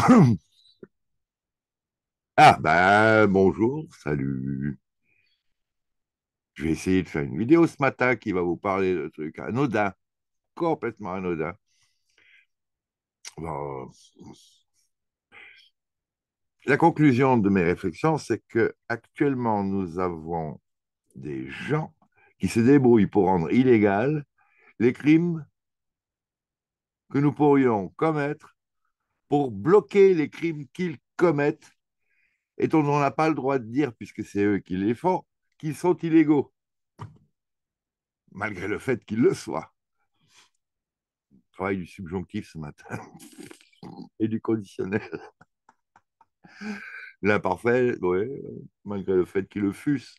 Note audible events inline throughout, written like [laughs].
[coughs] ah, ben, bonjour, salut. Je vais essayer de faire une vidéo ce matin qui va vous parler de trucs anodins, complètement anodins. La conclusion de mes réflexions, c'est que actuellement nous avons des gens qui se débrouillent pour rendre illégal les crimes que nous pourrions commettre pour bloquer les crimes qu'ils commettent et on n'en a pas le droit de dire, puisque c'est eux qui les font, qu'ils sont illégaux, malgré le fait qu'ils le soient. Travail du subjonctif ce matin [laughs] et du conditionnel. [laughs] L'imparfait, malgré le fait qu'ils le fussent.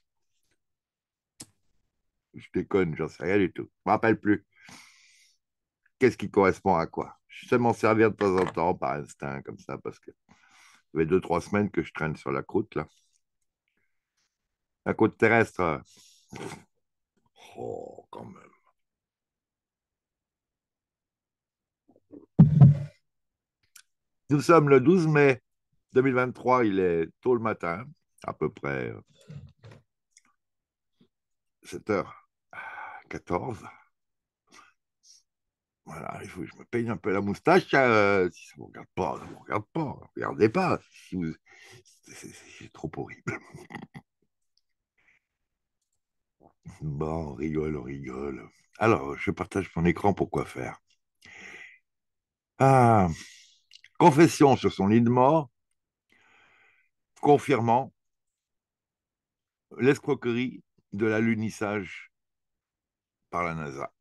Je déconne, j'en sais rien du tout. Je ne rappelle plus qu'est-ce qui correspond à quoi. Je sais m'en servir de temps en temps par instinct, comme ça, parce que ça fait deux, trois semaines que je traîne sur la croûte, là. La côte terrestre. Euh, oh, quand même. Nous sommes le 12 mai 2023, il est tôt le matin, à peu près 7h14. Euh, voilà, il faut que je, me peigne un peu la moustache. Hein, euh, si ça ne vous regarde pas, ne vous regarde pas. Hein, regardez pas. C'est trop horrible. [laughs] Bon, on rigole, on rigole. Alors, je partage mon écran pour quoi faire. Ah, confession sur son lit de mort, confirmant l'escroquerie de l'alunissage par la NASA.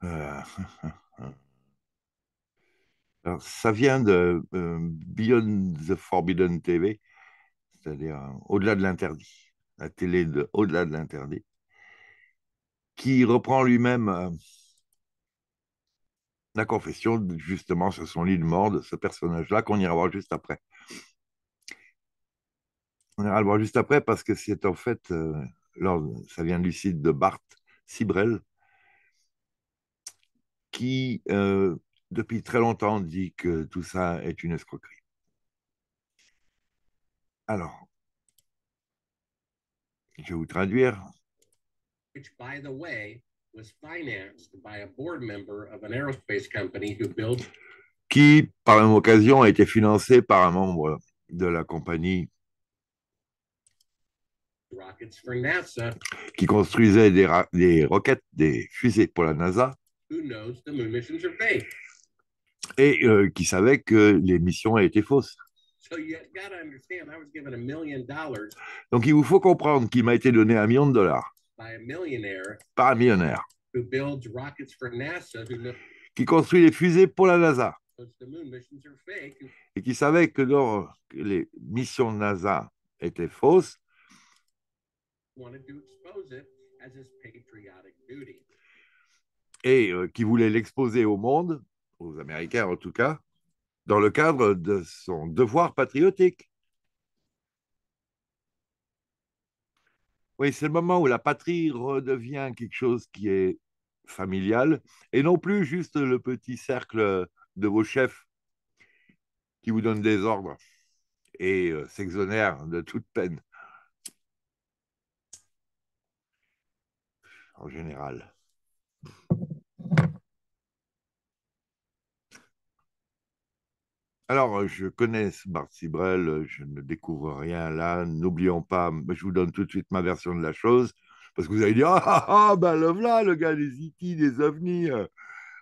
Ah. [laughs] alors, ça vient de euh, Beyond the Forbidden TV, c'est-à-dire euh, au-delà de l'interdit, la télé de au-delà de l'interdit, qui reprend lui-même euh, la confession justement sur son lit de mort de ce personnage-là qu'on ira voir juste après. On ira le voir juste après parce que c'est en fait, ça vient du site de Bart Sibrel, qui, euh, depuis très longtemps, dit que tout ça est une escroquerie. Alors, je vais vous traduire. Qui, par la même occasion, a été financé par un membre de la compagnie qui construisait des, des roquettes, des fusées pour la NASA et euh, qui savait que les missions étaient fausses. Donc il vous faut comprendre qu'il m'a été donné un million de dollars par un millionnaire qui construit les fusées pour la NASA et qui savait que les missions NASA étaient fausses et euh, qui voulait l'exposer au monde, aux Américains en tout cas, dans le cadre de son devoir patriotique. Oui, c'est le moment où la patrie redevient quelque chose qui est familial et non plus juste le petit cercle de vos chefs qui vous donnent des ordres et euh, s'exonèrent de toute peine. En général. Alors, je connais Marc Sibrel, je ne découvre rien là. N'oublions pas, je vous donne tout de suite ma version de la chose, parce que vous allez dire Ah, ah, ah ben le le gars des IT, e des ovnis.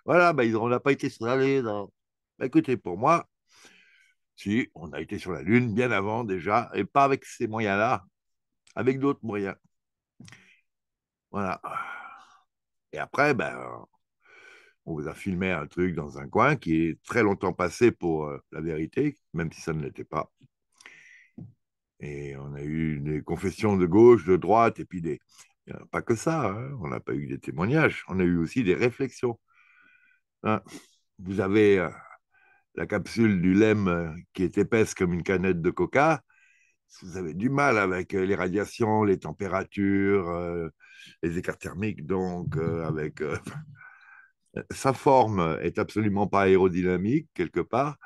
Voilà, ben, on n'a pas été sur la Lune. Hein. Bah, écoutez, pour moi, si, on a été sur la Lune bien avant déjà, et pas avec ces moyens-là, avec d'autres moyens. Voilà. Et après, ben, on vous a filmé un truc dans un coin qui est très longtemps passé pour euh, la vérité, même si ça ne l'était pas. Et on a eu des confessions de gauche, de droite, et puis des... Pas que ça, hein. on n'a pas eu des témoignages, on a eu aussi des réflexions. Hein. vous avez euh, la capsule du LEM euh, qui est épaisse comme une canette de coca, vous avez du mal avec les radiations, les températures, les écarts thermiques, donc, avec sa forme est absolument pas aérodynamique quelque part.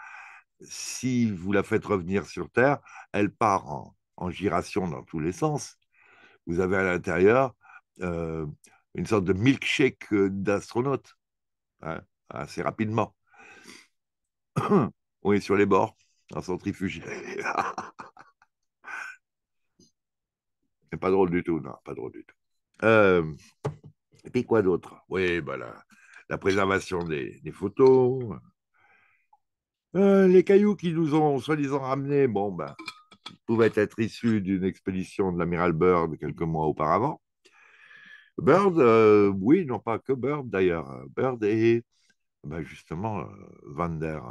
Si vous la faites revenir sur Terre, elle part en, giration dans tous les sens. Vous avez à l'intérieur euh, une sorte de milkshake euh, d'astronaute, hein, assez rapidement. [clears throat] On est sur les bords, en centrifuge. [laughs] C'est pas drôle du tout, non, pas drôle du tout. Euh, et puis quoi d'autre Oui, voilà. Bah la préservation des, photos. Euh, les cailloux qui nous ont soi-disant ramenés, bon, ben, pouvaient être issus d'une expédition de l'amiral Byrd quelques mois auparavant. Bird, euh, oui, non pas que Bird d'ailleurs, Bird et ben, justement euh, Van der.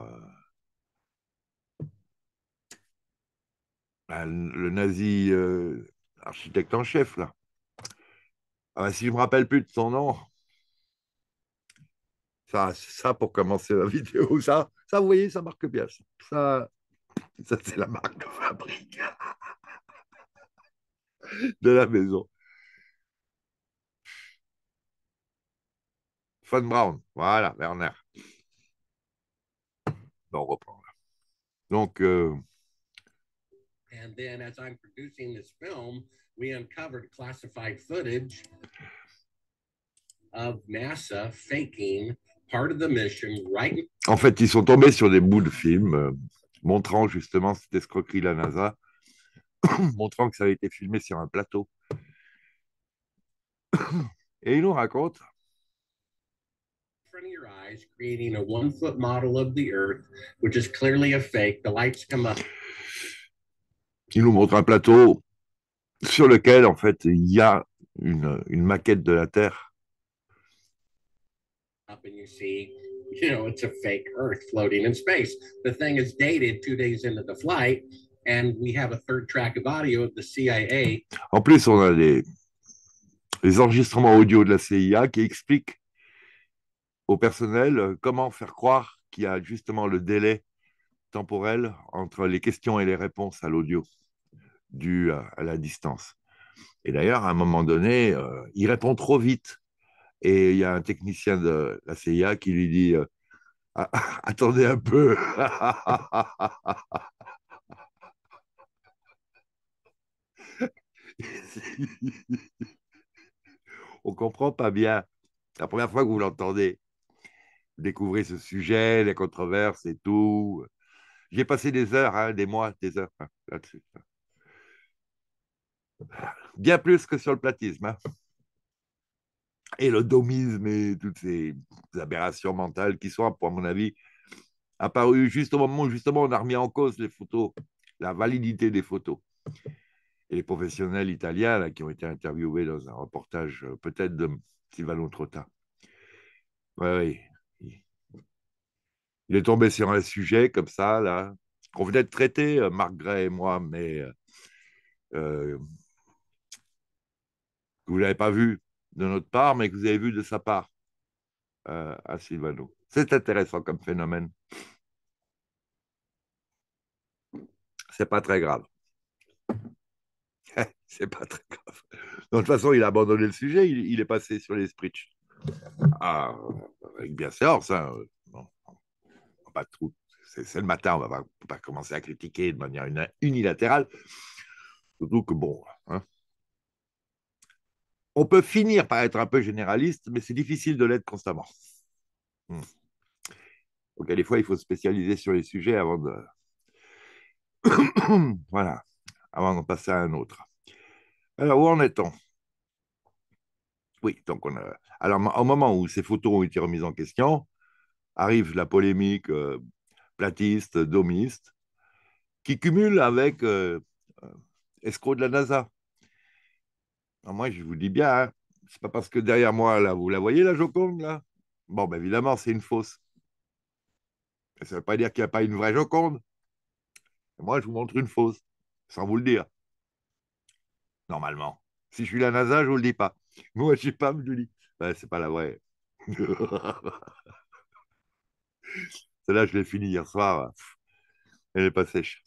Ben, le nazi architecte en chef, là. Ah, ben, si je ne me rappelle plus de son nom, ça, ça pour commencer la [laughs] vidéo, ça, ça vous voyez, ça marque bien. Ça, ça c'est la marque de fabrique [laughs] de la maison. Von Braun, voilà, Werner. on reprend là. Donc. Euh... And then, as I'm producing this film, we uncovered classified footage of NASA faking en fait, ils sont tombés sur des bouts de films euh, montrant justement cette escroquerie de la NASA, [coughs] montrant que ça avait été filmé sur un plateau. [coughs] Et ils nous racontent Ils nous montre un plateau sur lequel, en fait, il y a une, une maquette de la Terre en plus, on a les, enregistrements audio de la CIA qui expliquent au personnel euh, comment faire croire qu'il y a justement le délai temporel entre les questions et les réponses à l'audio dû à, la distance. Et d'ailleurs, à un moment donné, euh, il répond trop vite et il y a un technicien de la CIA qui lui dit euh, ah, [laughs] Attendez un peu. [laughs] On comprend pas bien. La première fois que vous l'entendez, découvrez ce sujet, les controverses et tout. J'ai passé des heures, hein, des mois, des heures hein, là-dessus. Bien plus que sur le platisme. Hein et le domisme et toutes ces aberrations mentales qui sont, pour mon avis, apparues juste au moment où justement on a remis en cause les photos, la validité des photos. Et les professionnels italiens qui ont été interviewés dans un reportage euh, peut-être de Sylvain Trotta. Oui, oui. Il est tombé sur un sujet comme ça, là, qu'on venait de traiter, euh, Marc Gray et moi, mais euh, euh vous ne l'avez pas vu, de notre part, mais que vous avez vu de sa part euh, à Silvano. C'est intéressant comme phénomène. C'est pas très grave. [laughs] C'est pas très grave. De toute façon, il a abandonné le sujet, il, est passé sur les ah, avec bien sûr, pas trop. C'est le matin, on ne va pas, pas commencer à critiquer de manière unilatérale. Surtout que, bon, on peut finir par être un peu généraliste, mais c'est difficile de l'être constamment. Hmm. Donc, des fois, il faut se spécialiser sur les sujets avant de. [coughs] voilà, avant d'en passer à un autre. Alors, où en est-on Oui, donc on a... Alors, au moment où ces photos ont été remises en question, arrive la polémique euh, platiste, domiste, qui cumule avec euh, euh, escroc de la NASA. Ah, moi, je vous dis bien, hein. c'est pas parce que derrière moi, là, vous la voyez, la Joconde, là Bon, ben évidemment, c'est une fausse. Mais ça ne veut pas dire qu'il n'y a pas une vraie Joconde. moi, je vous montre une fausse, sans vous le dire. Normalement. Si je suis la NASA, je ne vous le dis pas. [laughs] Moi, je ne suis pas, je vous le dis. c'est pas la vraie. [laughs] Celle-là, je l'ai finie hier soir. Elle n'est pas sèche.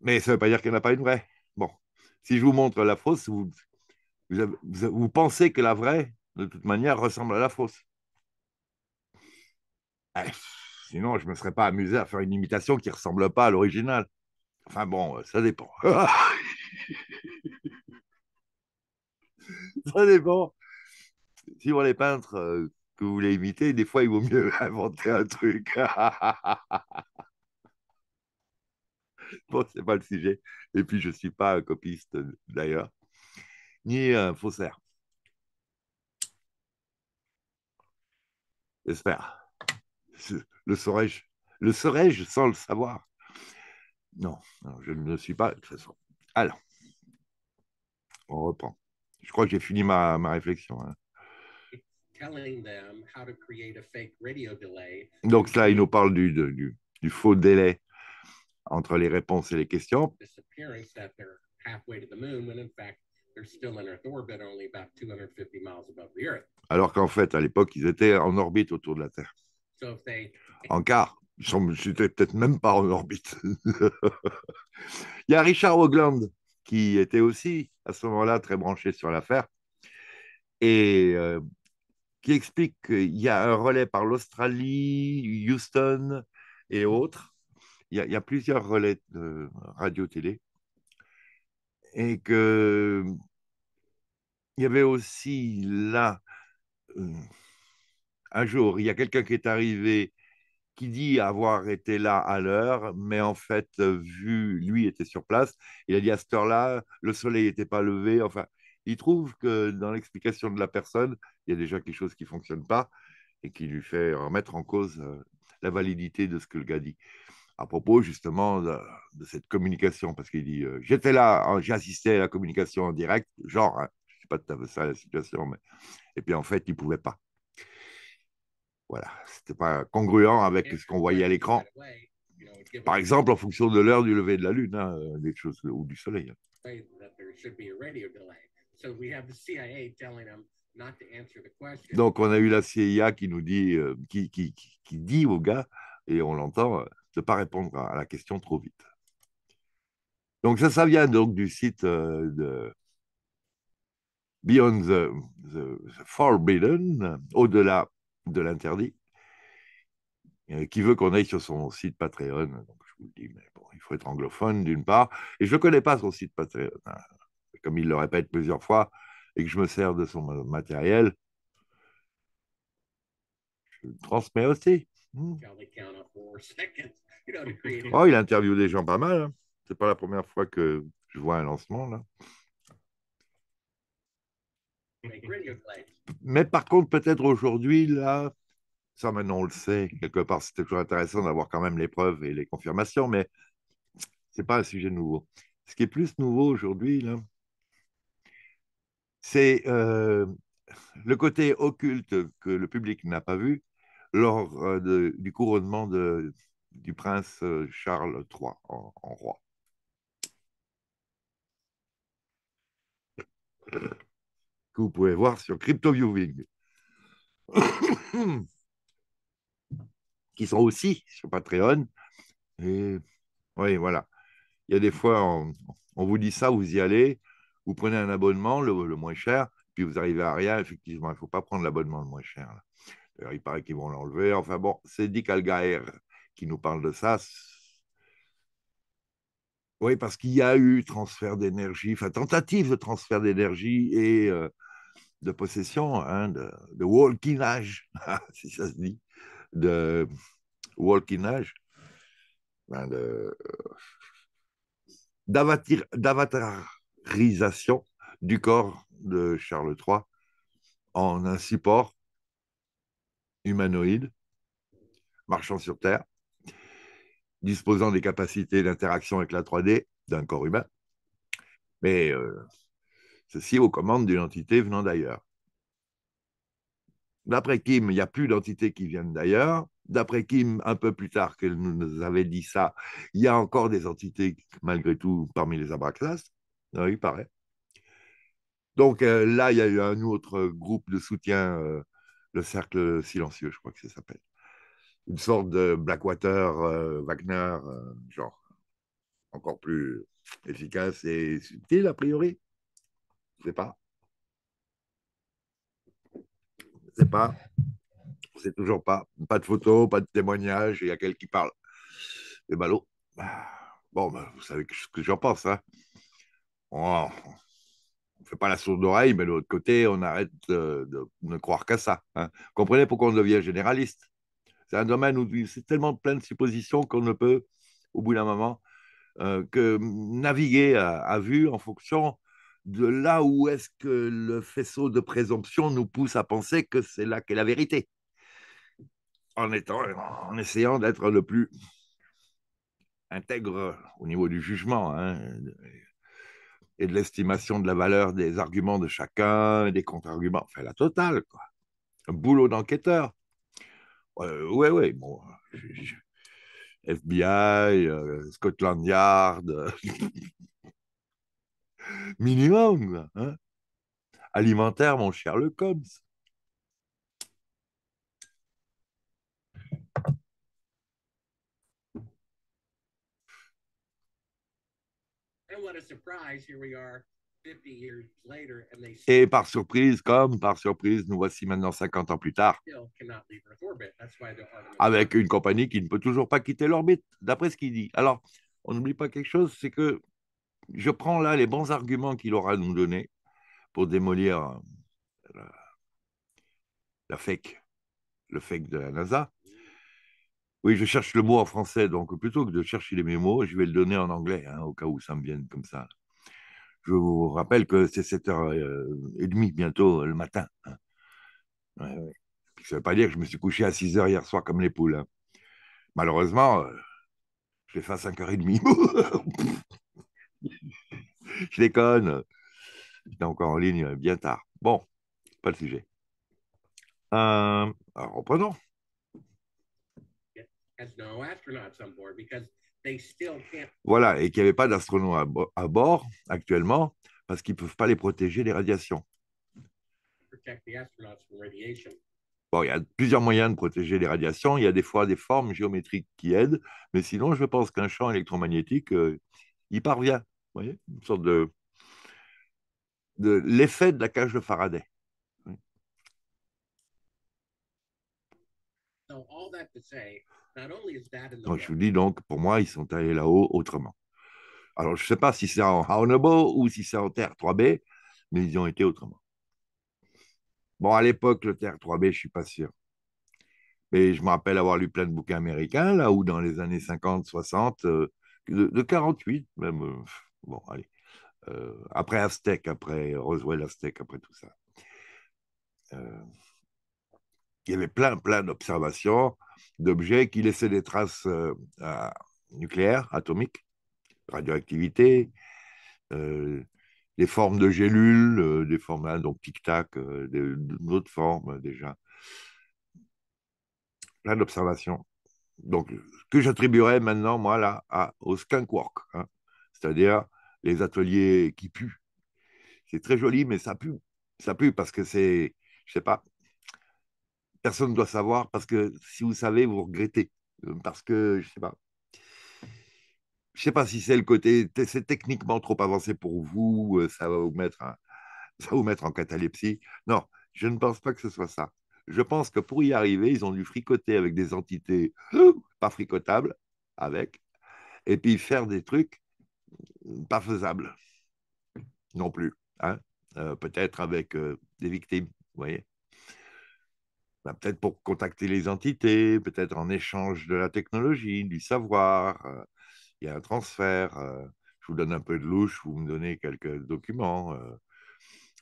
Mais ça ne veut pas dire qu'il n'y en a pas une vraie. Si je vous montre la fausse, vous, pensez que la vraie, de toute manière, ressemble à la fausse. Eh, sinon, je ne me serais pas amusé à faire une imitation qui ne ressemble pas à l'original. Enfin bon, euh, ça dépend. [laughs] ça dépend. Si on les peintres euh, que vous voulez imiter, des fois, il vaut mieux [laughs] inventer un truc. [laughs] bon, c'est pas le sujet et puis je ne suis pas copiste d'ailleurs, ni faussaire. J'espère. Le saurais-je Le je sans le savoir non, je ne le suis pas de toute façon. Alors, on reprend. Je crois que j'ai fini ma, ma réflexion. Hein. Donc là, il nous parle du, du faux délai entre les réponses et les questions. Alors qu'en fait, à l'époque, ils étaient en orbite autour de la Terre. En quart. Ils n'étaient peut-être même pas en orbite. [laughs] Il y a Richard Hoagland qui était aussi à ce moment-là très branché sur l'affaire et euh, qui explique qu'il y a un relais par l'Australie, Houston et autres il y, a plusieurs relais de radio-télé. Et que il y avait aussi là, euh, un jour, il y a quelqu'un qui est arrivé qui dit avoir été là à l'heure, mais en fait, vu, lui était sur place, il a dit à cette heure-là, le soleil n'était pas levé. Enfin, il trouve que dans l'explication de la personne, il y a déjà quelque chose qui ne fonctionne pas et qui lui fait remettre en cause euh, la validité de ce que le gars dit à propos justement de, cette communication, parce qu'il dit euh, J'étais là, hein, j'assistais à la communication en direct, genre, hein, je ne sais pas si tu ça la situation, mais. Et puis en fait, il ne pouvait pas. Voilà, c'était pas congruent avec ce qu'on voyait à l'écran. Par exemple, en fonction de l'heure du lever de la lune, hein, euh, des choses ou du soleil. Donc, on a eu la CIA qui nous dit, euh, qui, qui, qui, qui dit au gars, et on l'entend, ne pas répondre à la question trop vite. Donc ça, ça vient donc du site euh, de Beyond the, Forbidden, au-delà de l'interdit, euh, qui veut qu'on aille sur son site Patreon. Donc je vous le dis, mais bon, il faut être anglophone d'une part, et je ne connais pas son site Patreon. Hein. Comme il le répète plusieurs fois, et que je me sers de son matériel, je le transmets aussi. Hmm. [laughs] Oh, il interviewe des gens pas mal. Hein. C'est pas la première fois que je vois un lancement là. Mais par contre, peut-être aujourd'hui, là, ça maintenant on le sait, quelque part c'est toujours intéressant d'avoir quand même les preuves et les confirmations, mais c'est pas un sujet nouveau. Ce qui est plus nouveau aujourd'hui, là, c'est euh, le côté occulte que le public n'a pas vu lors euh, du couronnement de, du prince euh, Charles III en, roi. Que vous pouvez voir sur CryptoViewing, qui sont aussi sur Patreon. Et oui, voilà. Il y a des fois, on, vous dit ça, vous y allez, vous prenez un abonnement le, moins cher, puis vous arrivez à rien. Effectivement, il ne faut pas prendre l'abonnement le moins cher. D'ailleurs, Il paraît qu'ils vont l'enlever. Enfin bon, c'est dit qu'Algaer qui nous parle de ça. Oui, parce qu'il y a eu transfert d'énergie, enfin tentative de transfert d'énergie et euh, de possession, hein, de, de walkinage, [laughs] si ça se dit, de walkinage, d'avatarisation du corps de Charles III en un support humanoïde marchant sur Terre disposant des capacités d'interaction avec la 3D d'un corps humain, mais euh, ceci aux commandes d'une entité venant d'ailleurs. D'après Kim, il n'y a plus d'entités qui viennent d'ailleurs. D'après Kim, un peu plus tard qu'elle nous avait dit ça, il y a encore des entités, malgré tout, parmi les abraxas. Ah il paraît. Donc euh, là, il y a eu un autre groupe de soutien, euh, le cercle silencieux, je crois que ça s'appelle une sorte de Blackwater, euh, Wagner, euh, genre encore plus efficace et subtil a priori. Je sais pas. Je sais pas. C'est toujours pas. Pas de photos, pas de témoignages. Il y a quelqu'un qui parle. Et ben, ballot. Bon, bah, vous savez ce que j'en pense. Hein. On ne fait pas la sourde oreille, mais de l'autre côté, on arrête de, ne croire qu'à ça. Hein. Comprenez pourquoi on devient généraliste c'est un domaine où c'est tellement plein de suppositions qu'on ne peut, au bout d'un moment, euh, que naviguer à, vue en fonction de là où est-ce que le faisceau de présomption nous pousse à penser que c'est là qu'est la vérité, en, étant, en essayant d'être le plus intègre au niveau du jugement hein, et de l'estimation de la valeur des arguments de chacun, et des contre-arguments, enfin la totale, quoi. Un boulot d'enquêteur. Euh, ouais, ouais, bon. FBI, euh, Scotland Yard. Euh, [laughs] minimum. Hein Alimentaire, mon cher Le Cobbs. And what a surprise, here we are et par surprise, comme par surprise, nous voici maintenant 50 ans plus tard, avec une compagnie qui ne peut toujours pas quitter l'orbite, d'après ce qu'il dit. Alors, on n'oublie pas quelque chose, c'est que je prends là les bons arguments qu'il aura à nous donner pour démolir euh, la, la fake, le fake de la NASA. Oui, je cherche le mot en français, donc plutôt que de chercher les mêmes mots, je vais le donner en anglais, hein, au cas où ça me vienne comme ça. Je vous rappelle que c'est 7h30 euh, bientôt euh, le matin. Hein. Ouais, Ça ne veut pas dire que je me suis couché à 6h hier soir comme les poules. Hein. Malheureusement, euh, je l'ai fait à 5h30. [laughs] je déconne. J'étais encore en ligne bien tard. Bon, pas le sujet. Euh, alors, reprenons. As no board because voilà, et qu'il n'y avait pas d'astronautes à, bord actuellement parce qu'ils ne peuvent pas les protéger des radiations. Bon, il y a plusieurs moyens de protéger les radiations. Il y a des fois des formes géométriques qui aident, mais sinon, je pense qu'un champ électromagnétique, il euh, parvient. Vous voyez Une sorte de, de l'effet de la cage de Faraday. So all that to donc je vous dis donc, pour moi, ils sont allés là-haut autrement. Alors je ne sais pas si c'est en Haunobo ou si c'est en Terre 3B, mais ils ont été autrement. Bon, à l'époque, le Terre 3B, je ne suis pas sûr. Mais je me rappelle avoir lu plein de bouquins américains, là où dans les années 50, 60, euh, de, 48 même, euh, bon, allez, euh, après Aztec, après Roswell Aztec, après tout ça. il y avait plein, plein d'observations d'objets qui laissaient des traces euh, nucléaires, atomiques, radioactivité, euh, des formes de gélules, euh, des formes, hein, donc tic-tac, d'autres formes déjà. Plein d'observations. Donc, ce que j'attribuerais maintenant, moi, là, à, au skunk work, hein. c'est-à-dire les ateliers qui puent. C'est très joli, mais ça pue. Ça pue parce que c'est, je sais pas, personne ne doit savoir parce que si vous savez, vous regrettez. Euh, parce que, je sais pas. Je ne sais pas si c'est le côté, c'est techniquement trop avancé pour vous, euh, ça va vous mettre, ça vous mettre en catalepsie. Non, je ne pense pas que ce soit ça. Je pense que pour y arriver, ils ont dû fricoter avec des entités oh, pas fricotables, avec, et puis faire des trucs mm, pas faisables non plus. Hein euh, Peut-être avec des victimes, vous voyez. Bah, peut-être pour contacter les entités, peut-être en échange de la technologie, du savoir. Euh, il y a un transfert. Euh. je vous donne un peu de louche, vous me donnez quelques documents euh,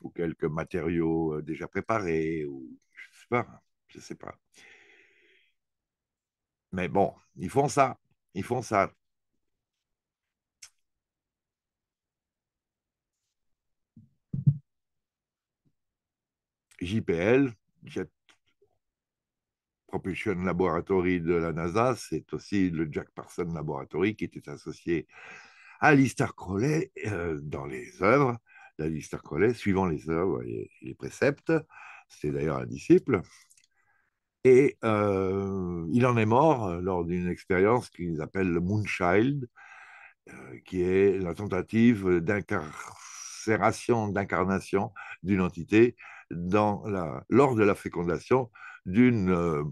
ou quelques matériaux déjà préparés, ou je sais pas, je sais pas. Mais bon, ils font ça, ils font ça. JPL, Jet Propulsion Laboratory de la NASA, c'est aussi le Jack Parson Laboratory qui était associé à Lister Crowley euh, dans les œuvres d'Alistair Crowley, suivant les œuvres et les préceptes. c'est d'ailleurs un disciple. Et euh, il en est mort euh, lors d'une expérience qu'ils appellent le Moonchild, qui est la tentative d'incarcération, d'incarnation d'une entité dans la, lors de la fécondation d'une euh,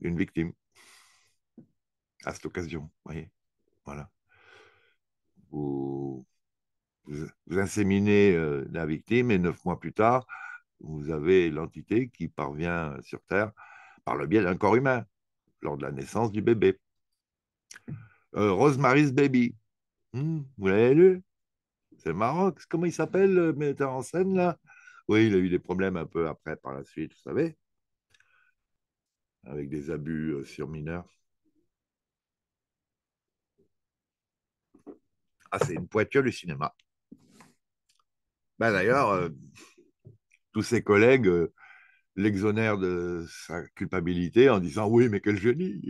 une victime à cette occasion. Voyez voilà. Vous, vous, inséminez euh, la victime et neuf mois plus tard, vous avez l'entité qui parvient sur Terre par le biais d'un corps humain lors de la naissance du bébé. Euh, Rosemary's Baby. Hmm, vous l'avez lu C'est Maroc. Comment il s'appelle le metteur en scène là Oui, il a eu des problèmes un peu après par la suite, vous savez avec des abus euh, sur mineurs. Ah, c'est une poiture du cinéma. Ben, d'ailleurs, euh, tous ses collègues euh, l'exonèrent de sa culpabilité en disant Oui, mais quel génie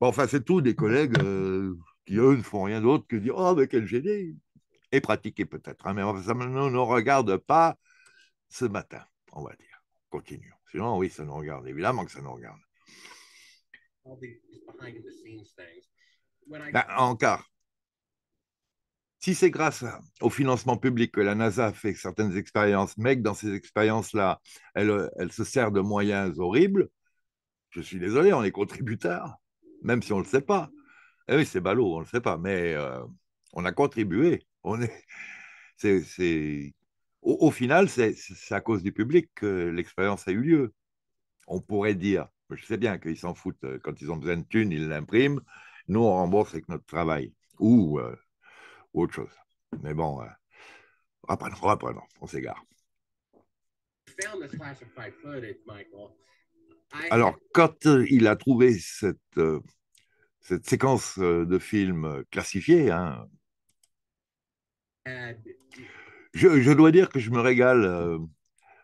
bon, Enfin, c'est tous des collègues qui, eux, ne font rien d'autre que dire Oh, mais quel génie Et pratiquer peut-être. Hein, mais ça ne regarde pas ce matin, on va dire continue. Sinon, oui, ça nous regarde. Évidemment que ça nous regarde. Bah, encore. Si c'est grâce au financement public que la NASA fait certaines expériences, mais que dans ces expériences-là, elle, elle se sert de moyens horribles, je suis désolé, on est contributeurs, même si on ne le sait pas. Eh oui, c'est ballot, on ne le sait pas, mais euh, on a contribué. On est, c'est, au, final, c'est à cause du public que l'expérience a eu lieu. On pourrait dire, je sais bien qu'ils s'en foutent, euh, quand ils ont besoin de thunes, ils l'impriment, nous on rembourse avec notre travail, ou euh, autre chose. Mais bon, euh, on s'égare. Alors, quand il a trouvé cette, cette séquence de films classifiée, hein, je, dois dire que je me régale. Euh,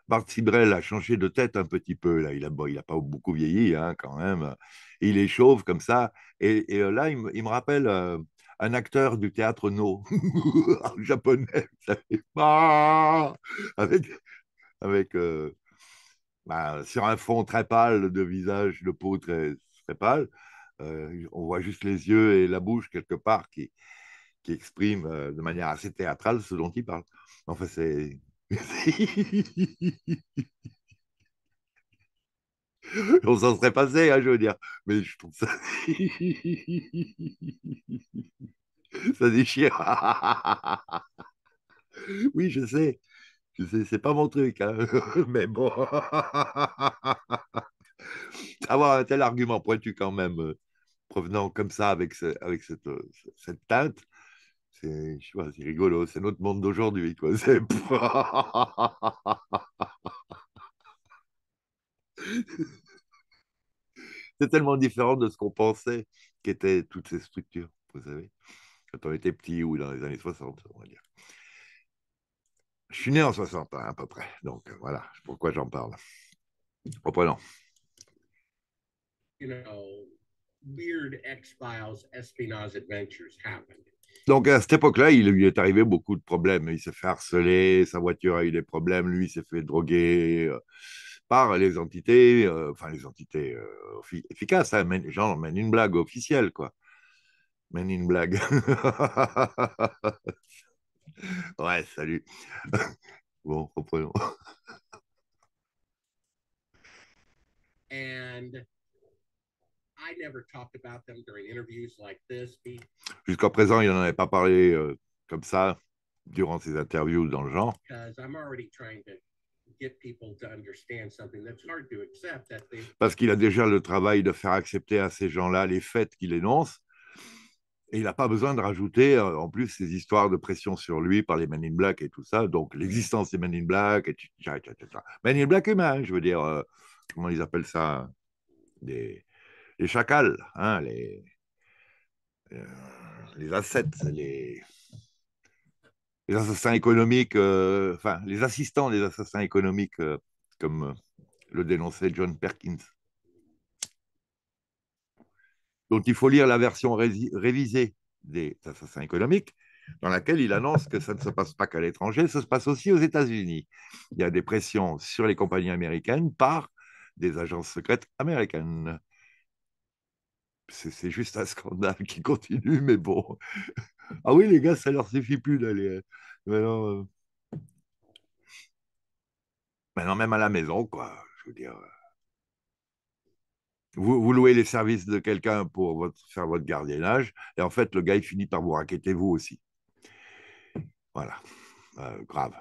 Bart Sibrel a changé de tête un petit peu. Là. Il n'a pas beaucoup vieilli hein, quand même. Il est chauve comme ça. Et, euh, là, il, me rappelle euh, un acteur du théâtre No, [laughs] japonais, avec, avec bah, sur un fond très pâle de visage, de peau très, pâle. on voit juste les yeux et la bouche quelque part qui, qui exprime euh, de manière assez théâtrale ce dont il parle. Enfin, c'est. [laughs] On s'en serait passé, hein, je veux dire. Mais je trouve ça. [laughs] ça déchire. [laughs] oui, je sais. Je sais, c'est pas mon truc. Hein, mais bon. Avoir un tel argument pointu, quand même, euh, provenant comme ça, avec, avec cette euh, teinte, c'est rigolo, c'est notre monde d'aujourd'hui. [laughs] [laughs] C'est tellement différent de ce qu'on pensait qu'étaient toutes ces structures, vous savez, quand on était petit ou dans les années 60, on va dire. Je suis né en 60 hein, à peu près, donc euh, voilà pourquoi j'en parle. Reprenons. You know, weird X-Files adventures happened. Donc à cette époque-là, il lui est arrivé beaucoup de problèmes. Il s'est fait harceler, sa voiture a eu des problèmes, lui s'est fait droguer euh, par les entités, euh, enfin les entités euh, efficaces, hein. genre blague officielle, quoi. Mène une blague. [laughs] ouais, salut. [laughs] bon, reprenons. And Jusqu'à présent, il n'en avait pas parlé euh, comme ça durant ses interviews dans le genre. Parce qu'il a déjà le travail de faire accepter à ces gens-là les faits qu'il énonce. Et il n'a pas besoin de rajouter euh, en plus ces histoires de pression sur lui par les Men in Black et tout ça. Donc l'existence des Men in Black, et tout Men in Black mal, je veux dire, euh, comment ils appellent ça des, les chacals, hein, euh, les, assets, les assassins économiques, euh, enfin, les assistants des assassins économiques, euh, comme le dénonçait John Perkins. Donc, il faut lire la version révisée des assassins économiques, dans laquelle il annonce que ça ne se passe pas qu'à l'étranger, ça se passe aussi aux États-Unis. Il y a des pressions sur les compagnies américaines par des agences secrètes américaines c'est juste un scandale qui continue, mais bon. Ah oui, les gars, ça leur suffit plus d'aller. Maintenant, euh. même à la maison, quoi. Je veux dire. Euh. Vous, louez les services de quelqu'un pour votre, faire votre gardiennage, et en fait, le gars, il finit par vous raqueter vous aussi. Voilà. Euh, grave.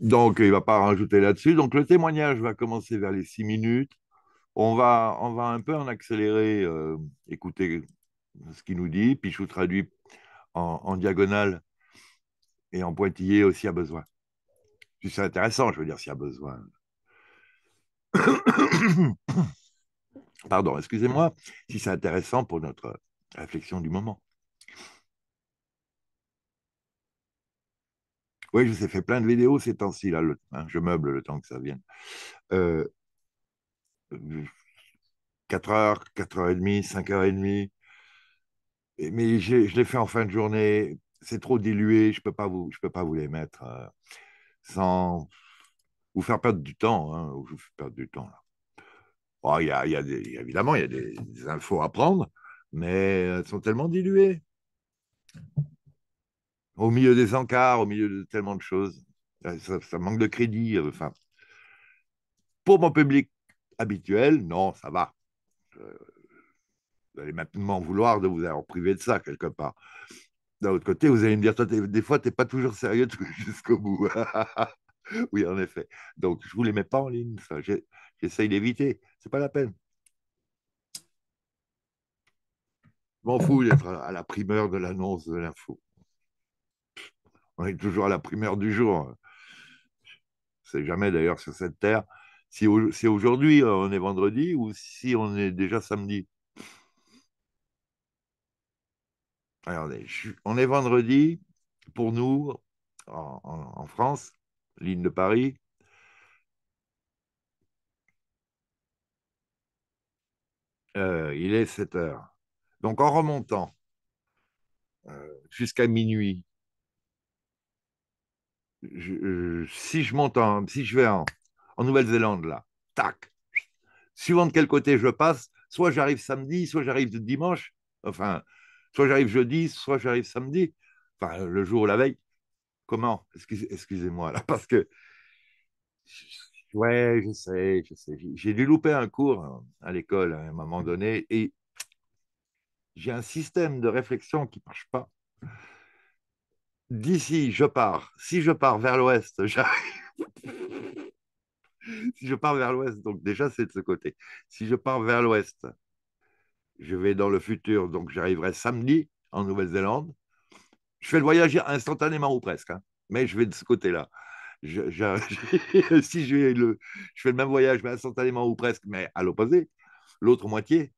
Donc, il ne va pas rajouter là-dessus. Donc, le témoignage va commencer vers les six minutes. On va, on va un peu en accélérer, euh, écouter ce qu'il nous dit. puis je vous en, en, diagonale et en pointillé aussi à besoin. C'est intéressant, je veux dire, s'il y a besoin. [coughs] Pardon, excusez-moi, si c'est intéressant pour notre réflexion du moment. Oui, je sais fait plein de vidéos ces temps-ci, là, hein, je meuble le temps que ça vienne. 4 h 4 h et demie, 5 h et Mais je, l'ai fait en fin de journée, c'est trop dilué, je ne peux, pas vous, peux pas vous les mettre euh, sans vous faire perdre du temps. Hein, du temps. Là. y a, évidemment, il y a des, des, infos à prendre, mais elles sont tellement diluées au milieu des encarts, au milieu de tellement de choses. Euh, ça, manque de crédit. Euh, enfin, pour mon public habituel, non, ça va. Euh, vous allez maintenant vouloir de vous avoir privé de ça quelque part. D'un autre côté, vous allez me dire, toi, des fois, tu n'es pas toujours sérieux [laughs] jusqu'au bout. [laughs] oui, en effet. Donc, je ne vous les mets pas en ligne, J'essaye d'éviter. C'est pas la peine. Je m'en fous d'être à la primeur de l'annonce de l'info. On est toujours à la primeur du jour. C'est jamais d'ailleurs sur cette terre si, aujourd'hui euh, on est vendredi ou si on est déjà samedi. Regardez, on est vendredi pour nous en, France, l'île de Paris, euh, il est 7 heures. Donc en remontant euh, jusqu'à minuit, euh, si je monte en, si je vais en, Nouvelle-Zélande là, tac, suivant de quel côté je passe, soit j'arrive samedi, soit j'arrive dimanche, enfin, soit j'arrive jeudi, soit j'arrive samedi, enfin, le jour ou la veille. Comment Excusez-moi là, [laughs] parce que. Ouais, je sais, je sais. J'ai dû louper un cours hein, à l'école à un moment donné et j'ai un système de réflexion qui ne marche pas d'ici, je pars. Si je pars vers l'ouest, [laughs] j'arrive. si je pars vers l'ouest, donc déjà c'est de ce côté. Si je pars vers l'ouest, je vais dans le futur, donc j'arriverai samedi en Nouvelle-Zélande. Je fais le voyage instantanément ou presque, hein, mais je vais de ce côté-là. [laughs] si je, je fais le même voyage, mais instantanément ou presque, mais à l'opposé, l'autre moitié,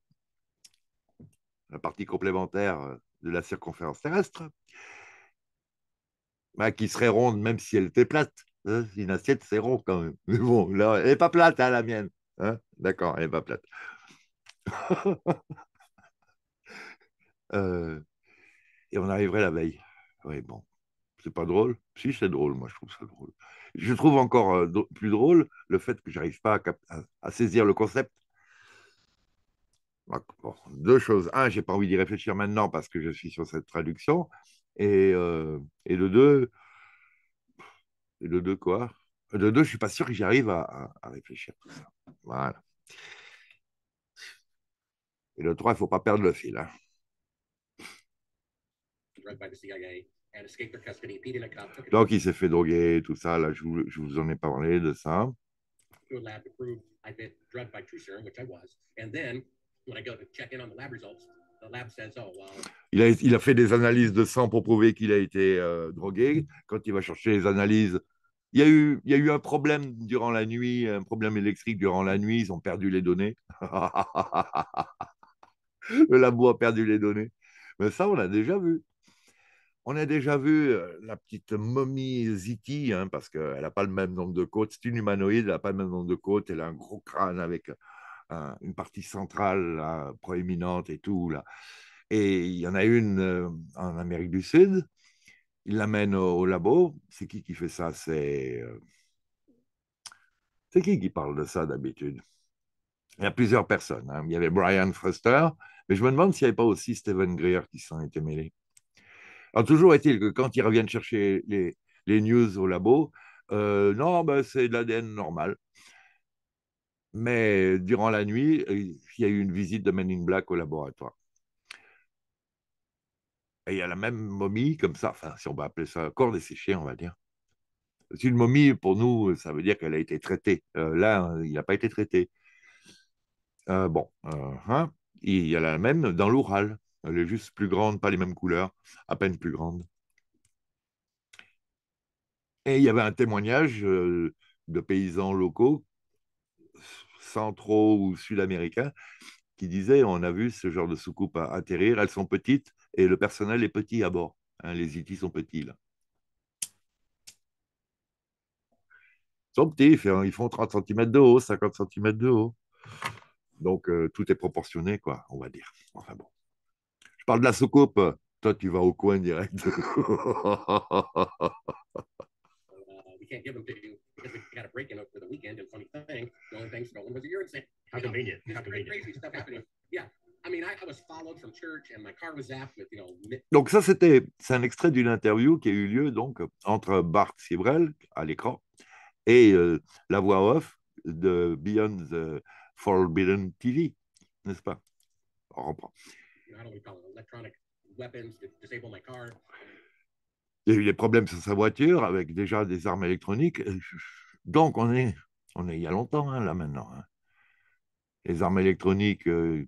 la partie complémentaire de la circonférence terrestre, bah, qui serait ronde même si elle était plate. Hein. une assiette, c'est rond quand même. Mais bon, là, elle n'est pas plate, hein, la mienne. Hein. D'accord, elle n'est pas plate. [laughs] Euh, et on arriverait la veille. Oui, bon. C'est pas drôle Si, c'est drôle, moi, je trouve ça drôle. Je trouve encore euh, plus drôle le fait que j'arrive pas à, saisir le concept. deux choses. Un, j'ai pas envie d'y réfléchir maintenant parce que je suis sur cette traduction. Et, euh, et le 2, le 2 quoi Le 2, je suis pas sûr que j'arrive à, à, à réfléchir à tout ça. Voilà. Et le 3, il ne faut pas perdre le fil. Hein. Donc, il s'est fait droguer, tout ça. Là, je vous, je vous en ai pas parlé de ça. To a lab to prove check in on the lab il a, fait des analyses de sang pour prouver qu'il a été euh, drogué. Quand il va chercher les analyses, il y, a eu, un problème durant la nuit, un problème électrique durant la nuit. Ils ont perdu les données. [laughs] Le labo a perdu les données. Mais ça, on l'a déjà vu. On a déjà vu euh, la petite momie Ziti, hein, parce qu'elle n'a pas le même nombre de côtes. C'est une humanoïde, elle n'a pas le même nombre de côtes. Elle a un gros crâne avec une partie centrale proéminente et tout. Là. Et il y en a une euh, en Amérique du Sud. Il l'amène au, labo. C'est qui qui fait ça C'est euh, c'est qui qui parle de ça d'habitude Il y a plusieurs personnes. Hein. Il y avait Brian Foster, mais je me demande s'il n'y avait pas aussi Stephen Greer qui s'en était mêlé. Alors toujours est-il que quand ils reviennent chercher les, les news au labo, euh, non, ben, c'est de l'ADN normal. Mais durant la nuit, il y a eu une visite de Men Black au laboratoire. Et il y a la même momie, comme ça, enfin, si on va appeler ça corps desséché, on va dire. C'est une momie, pour nous, ça veut dire qu'elle a été traitée. Euh, là, hein, il n'a pas été traité. Euh, bon, euh, hein, il y a la même dans l'Oural. Elle est juste plus grande, pas les mêmes couleurs, à peine plus grande. Et il y avait un témoignage de paysans locaux centraux ou sud-américains qui disaient on a vu ce genre de soucoupes atterrir, elles sont petites et le personnel est petit à bord. Hein, les IT e sont petits là. Ils sont petits, ils font 30 cm de haut, 50 cm de haut. Donc euh, tout est proportionné, quoi, on va dire. Enfin bon. Je parle de la soucoupe. Toi, tu vas au coin direct. [laughs] can't give them to you because we got a break in over the weekend. And funny thing, the only thing stolen was a urine sample. How you convenient. Know, How convenient. Crazy stuff happening. [laughs] Yeah. I mean, I, I was followed from church and my car was zapped with, you know. Donc, ça, c'était c'est un extrait d'une interview qui a eu lieu donc entre Bart Sibrel à l'écran et euh, la voix off de Beyond the Forbidden TV, n'est-ce pas On reprend. You know, how do we call it? Electronic weapons to disable my car. Il y a eu des problèmes sur sa voiture avec déjà des armes électroniques. Euh, donc, on est, on est il y a longtemps, hein, là maintenant. Hein. Les armes électroniques, euh,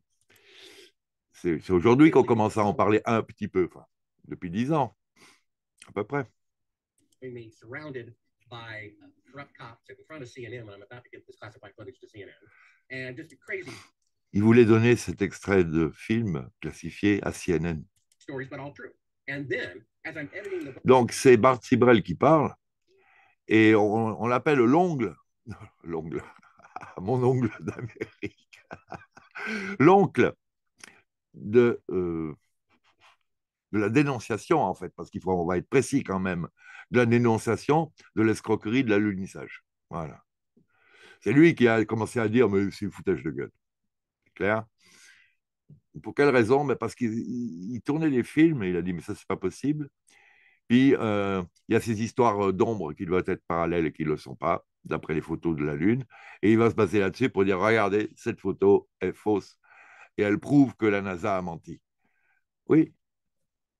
c'est aujourd'hui qu'on commence à en parler un petit peu, depuis dix ans, à peu près. Il voulait donner cet extrait de film classifié à CNN. Donc c'est Bart Sibrel qui parle et on, l'appelle l'ongle, [laughs] [laughs] mon ongle d'Amérique, [laughs] l'oncle de, euh, de la dénonciation en fait, parce qu'il faut on va être précis quand même, de la dénonciation, de l'escroquerie, de l'alunissage. Voilà. C'est lui qui a commencé à dire mais c'est foutage de gueule. Clair pour quelle raison mais ben, Parce qu'il tournait les films et il a dit, mais ça, c'est pas possible. Puis, euh, il y a ces histoires euh, d'ombre qui doivent être parallèles et qui ne le sont pas, d'après les photos de la Lune. Et il va se baser là-dessus pour dire, regardez, cette photo est fausse. Et elle prouve que la NASA a menti. Oui,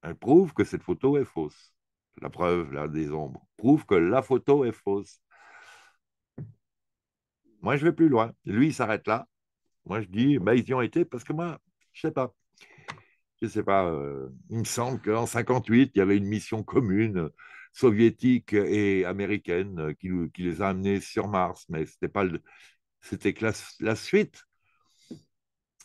elle prouve que cette photo est fausse. La preuve là, des ombres prouve que la photo est fausse. Moi, je vais plus loin. Lui, il s'arrête là. Moi, je dis, bah, ils y ont été parce que moi, je sais pas. Je sais pas. Euh, il me semble qu'en 1958, il y avait une mission commune soviétique et américaine qui, les a amenés sur Mars, mais c'était pas c'était que la, suite.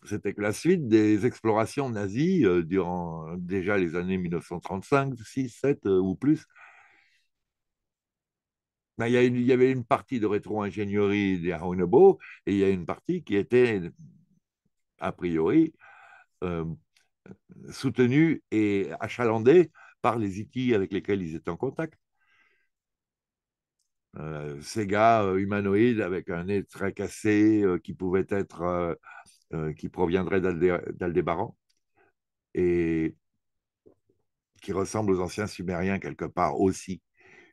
C'était que la suite des explorations nazies euh, durant déjà les années 1935, 6, 7 ou plus. Ben, il y, avait une partie de rétro-ingénierie des Harunobo et il y a une partie qui était, a priori, euh, soutenu et achalandés par les itis avec lesquels ils étaient en contact. Euh, ces gars euh, humanoïdes avec un nez très cassé qui pouvait être, qui proviendrait d'Aldébaran et qui ressemble aux anciens Sumériens quelque part aussi,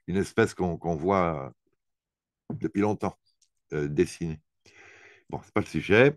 une espèce qu'on voit depuis longtemps dessinée. Bon, c'est pas le sujet.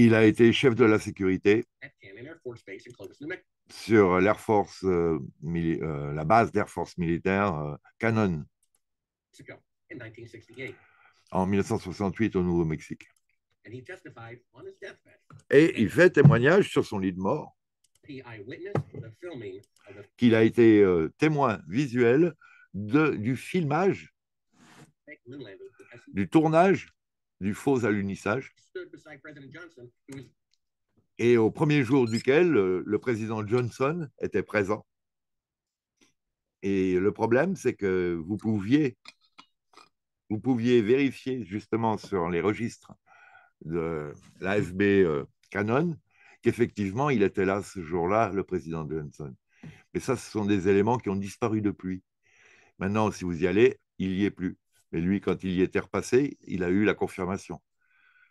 Il a été chef de la sécurité sur l'Air Force, euh, euh, la base d'Air Force militaire euh, Canon Cannon en 1968 au Nouveau-Mexique. Et il fait témoignage sur son lit de mort qu'il a été témoin visuel de, du filmage, du tournage du faux alunissage, et au premier jour duquel euh, le, président Johnson était présent. Et le problème, c'est que vous pouviez, vous pouviez vérifier justement sur les registres de l'AFB euh, Canon qu'effectivement, il était là ce jour-là, le président Johnson. Mais ça, ce sont des éléments qui ont disparu depuis. Maintenant, si vous y allez, il n'y est plus. Mais lui, quand il y était repassé, il a eu la confirmation.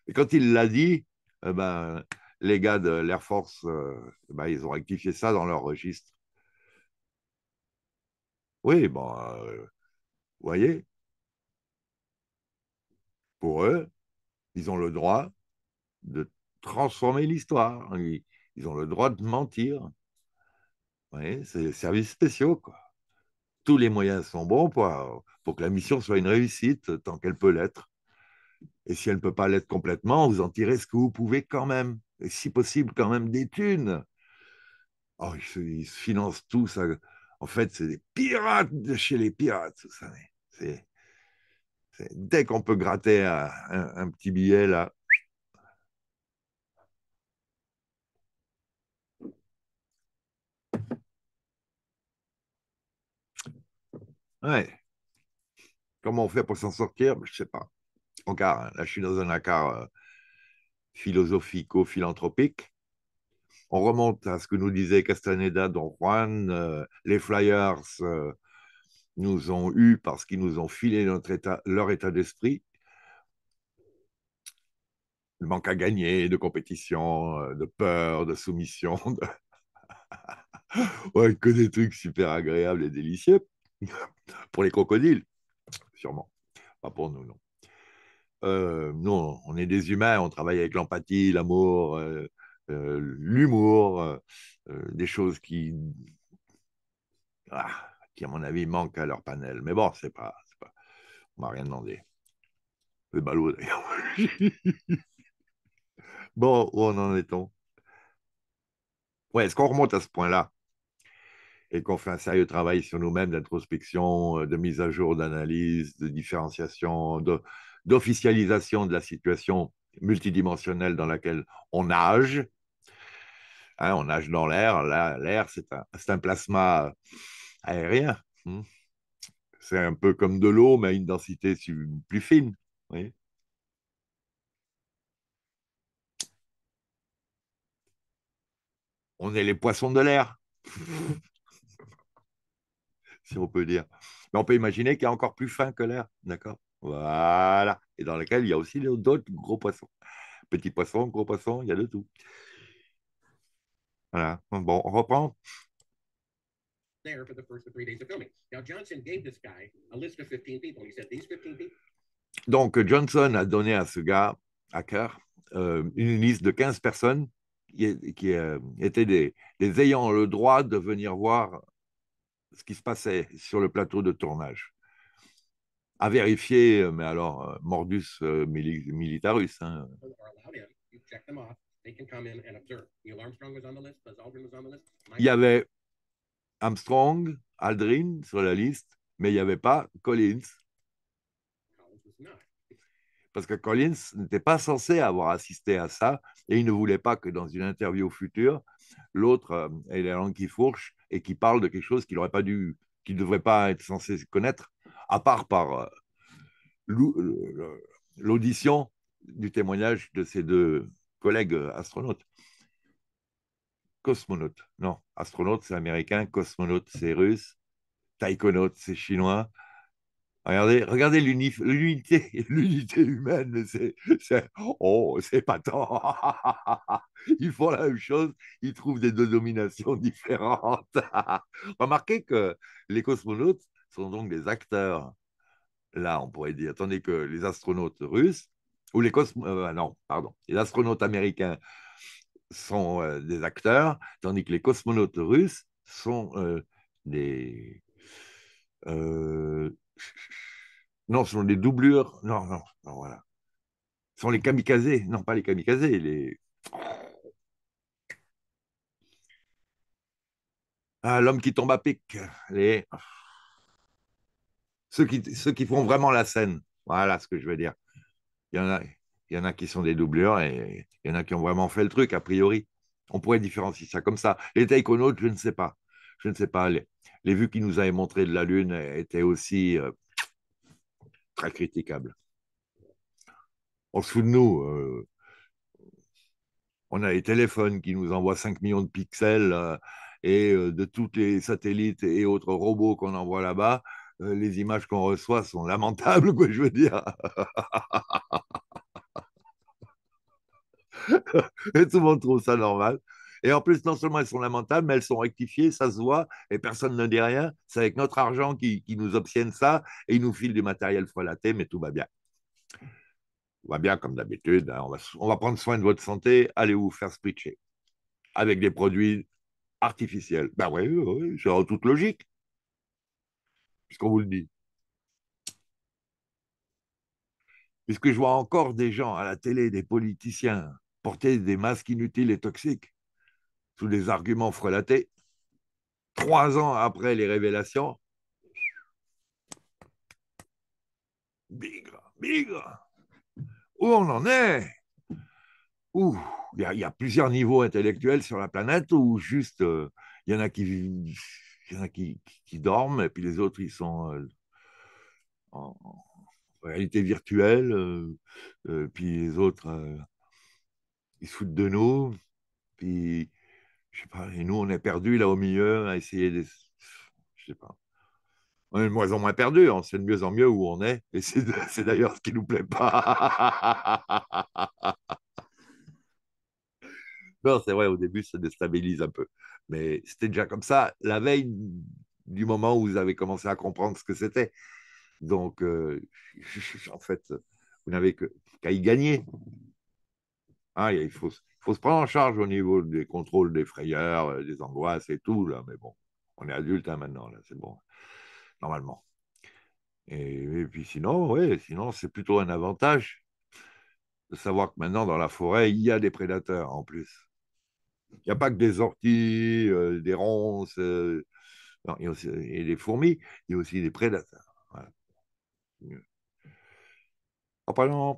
Et quand il l'a dit, eh ben, les gars de l'Air Force, euh, ben, ils ont rectifié ça dans leur registre. Oui, bon, vous euh, voyez, pour eux, ils ont le droit de transformer l'histoire. Ils, ont le droit de mentir. Vous voyez, c'est des services spéciaux, quoi tous les moyens sont bons pour, que la mission soit une réussite, tant qu'elle peut l'être. Et si elle ne peut pas l'être complètement, vous en tirez ce que vous pouvez quand même, et si possible quand même des thunes. Oh, ils, se, financent tous. Hein. en fait, c'est des pirates de chez les pirates. dès qu'on peut gratter un, petit billet, là, Ouais. Comment on fait pour s'en sortir ben, Je ne sais pas. Encore, hein, là, je suis dans un accord euh, philosophico-philanthropique. On remonte à ce que nous disait Castaneda, Don Juan. Euh, les Flyers euh, nous ont eu parce qu'ils nous ont filé notre état, leur état d'esprit. Le manque à gagner, de compétition, de peur, de soumission. [laughs] ouais, que des trucs super agréables et délicieux. [laughs] pour les crocodiles, sûrement. Pas pour nous, non. Euh, nous, on est des humains, on travaille avec l'empathie, l'amour, euh, euh, l'humour, euh, des choses qui, ah, qui, à mon avis, manquent à leur panel. Mais bon, c'est pas, pas, on m'a rien demandé. C'est ballot, d'ailleurs. [laughs] bon, où en est-on Ouais, est-ce qu'on remonte à ce point-là et qu'on fait un sérieux travail sur nous-mêmes d'introspection, euh, de mise à jour, d'analyse, de différenciation, d'officialisation de, la situation multidimensionnelle dans laquelle on nage. Hein, on nage dans l'air. L'air, c'est un, plasma aérien. Hmm. C'est un peu comme de l'eau, mais à une densité plus fine. On est les poissons de l'air. [laughs] si on peut dire. Mais on peut imaginer qu'il y a encore plus fin que l'air, d'accord Voilà. Et dans lequel il y a aussi d'autres gros poissons. Petits poissons, gros poissons, il y a de tout. Voilà. Bon, on reprend. Donc Johnson a donné à ce gars, à euh, une liste de 15 personnes qui, euh, étaient des, des, ayant le droit de venir voir ce qui se passait sur le plateau de tournage. À vérifier, euh, mais alors, euh, mordus euh, militarus. Hein. Oh, oh, il y avait Armstrong, Aldrin sur la liste, mais il n'y avait pas Collins. Parce que Collins n'était pas censé avoir assisté à ça et il ne voulait pas que dans une interview future, l'autre, langue qui fourche, et qui parle de quelque chose qu'il n'aurait pas dû, qu'il ne devrait pas être censé connaître, à part par euh, l'audition du témoignage de ses deux collègues euh, astronautes. Cosmonautes, non, astronautes c'est américain, cosmonaute c'est russe, taïkonautes c'est chinois, Regardez, regardez l'unité, [laughs] l'unité humaine, c'est, c'est, oh, c'est pas tant. [laughs] ils font la même chose, ils trouvent des deux dominations [laughs] différentes. Remarquez que les cosmonautes sont donc des acteurs. Là, on pourrait dire, tandis que les astronautes russes ou les euh, non, pardon, les astronautes américains sont euh, des acteurs, tandis que les cosmonautes russes sont euh, des non, ce sont des doublures. Non, non, non, voilà. Ce sont les kamikazés. Non, pas les kamikazés, les. Ah, l'homme qui tombe à pic. Les... Ceux qui, ceux qui font vraiment la scène. Voilà ce que je veux dire. Il y en a, il y en a qui sont des doublures et il y en a qui ont vraiment fait le truc, a priori. On pourrait différencier ça comme ça. Les taïkonautes, je ne sais pas je ne sais pas, les, vues qu'il nous avaient montrées de la Lune étaient aussi euh, très critiquables. On dessous de nous. Euh. on a les téléphones qui nous envoient 5 millions de pixels euh, et de tous les satellites et autres robots qu'on envoie là-bas, les images qu'on reçoit sont lamentables, quoi, je veux dire. [laughs] et tout le monde trouve ça normal. Et en plus, non seulement elles sont lamentables, mais elles sont rectifiées, ça se voit, et personne ne dit rien. C'est avec notre argent qui, nous obtiennent ça, et ils nous filent du matériel frelaté, mais tout va bien. Tout va bien comme d'habitude, hein. on, va, prendre soin de votre santé, allez vous faire splitcher avec des produits artificiels. Ben oui, c'est en toute logique, puisqu'on vous le dit. Puisque je vois encore des gens à la télé, des politiciens, porter des masques inutiles et toxiques sous les arguments frelatés. Trois ans après les révélations, bigre, bigre, où on en est il y, a plusieurs niveaux intellectuels sur la planète où juste euh, il y en a qui dorment et puis les autres ils sont euh, en, réalité virtuelle, euh, puis les autres ils se foutent de nous, puis je sais pas. Et nous, on est perdu là au milieu à essayer de. Je sais pas. On est de moins en moins perdu on hein, sait de mieux en mieux où on est. Et c'est d'ailleurs ce qui nous plaît pas. [laughs] non, c'est vrai, au début, ça déstabilise un peu. Mais c'était déjà comme ça la veille du moment où vous avez commencé à comprendre ce que c'était. Donc, euh, [laughs] en fait, vous n'avez qu'à y gagner. Ah, il faut, il faut se prendre en charge au niveau des contrôles des frayeurs, euh, des angoisses et tout, là. Mais bon, on est adulte hein, maintenant, là, c'est bon, normalement. Et, puis sinon, oui, sinon, c'est plutôt un avantage de savoir que maintenant, dans la forêt, il y a des prédateurs en plus. Il n'y a pas que des orties, euh, des ronces euh, et des fourmis, il y a aussi des prédateurs. Voilà. Oh,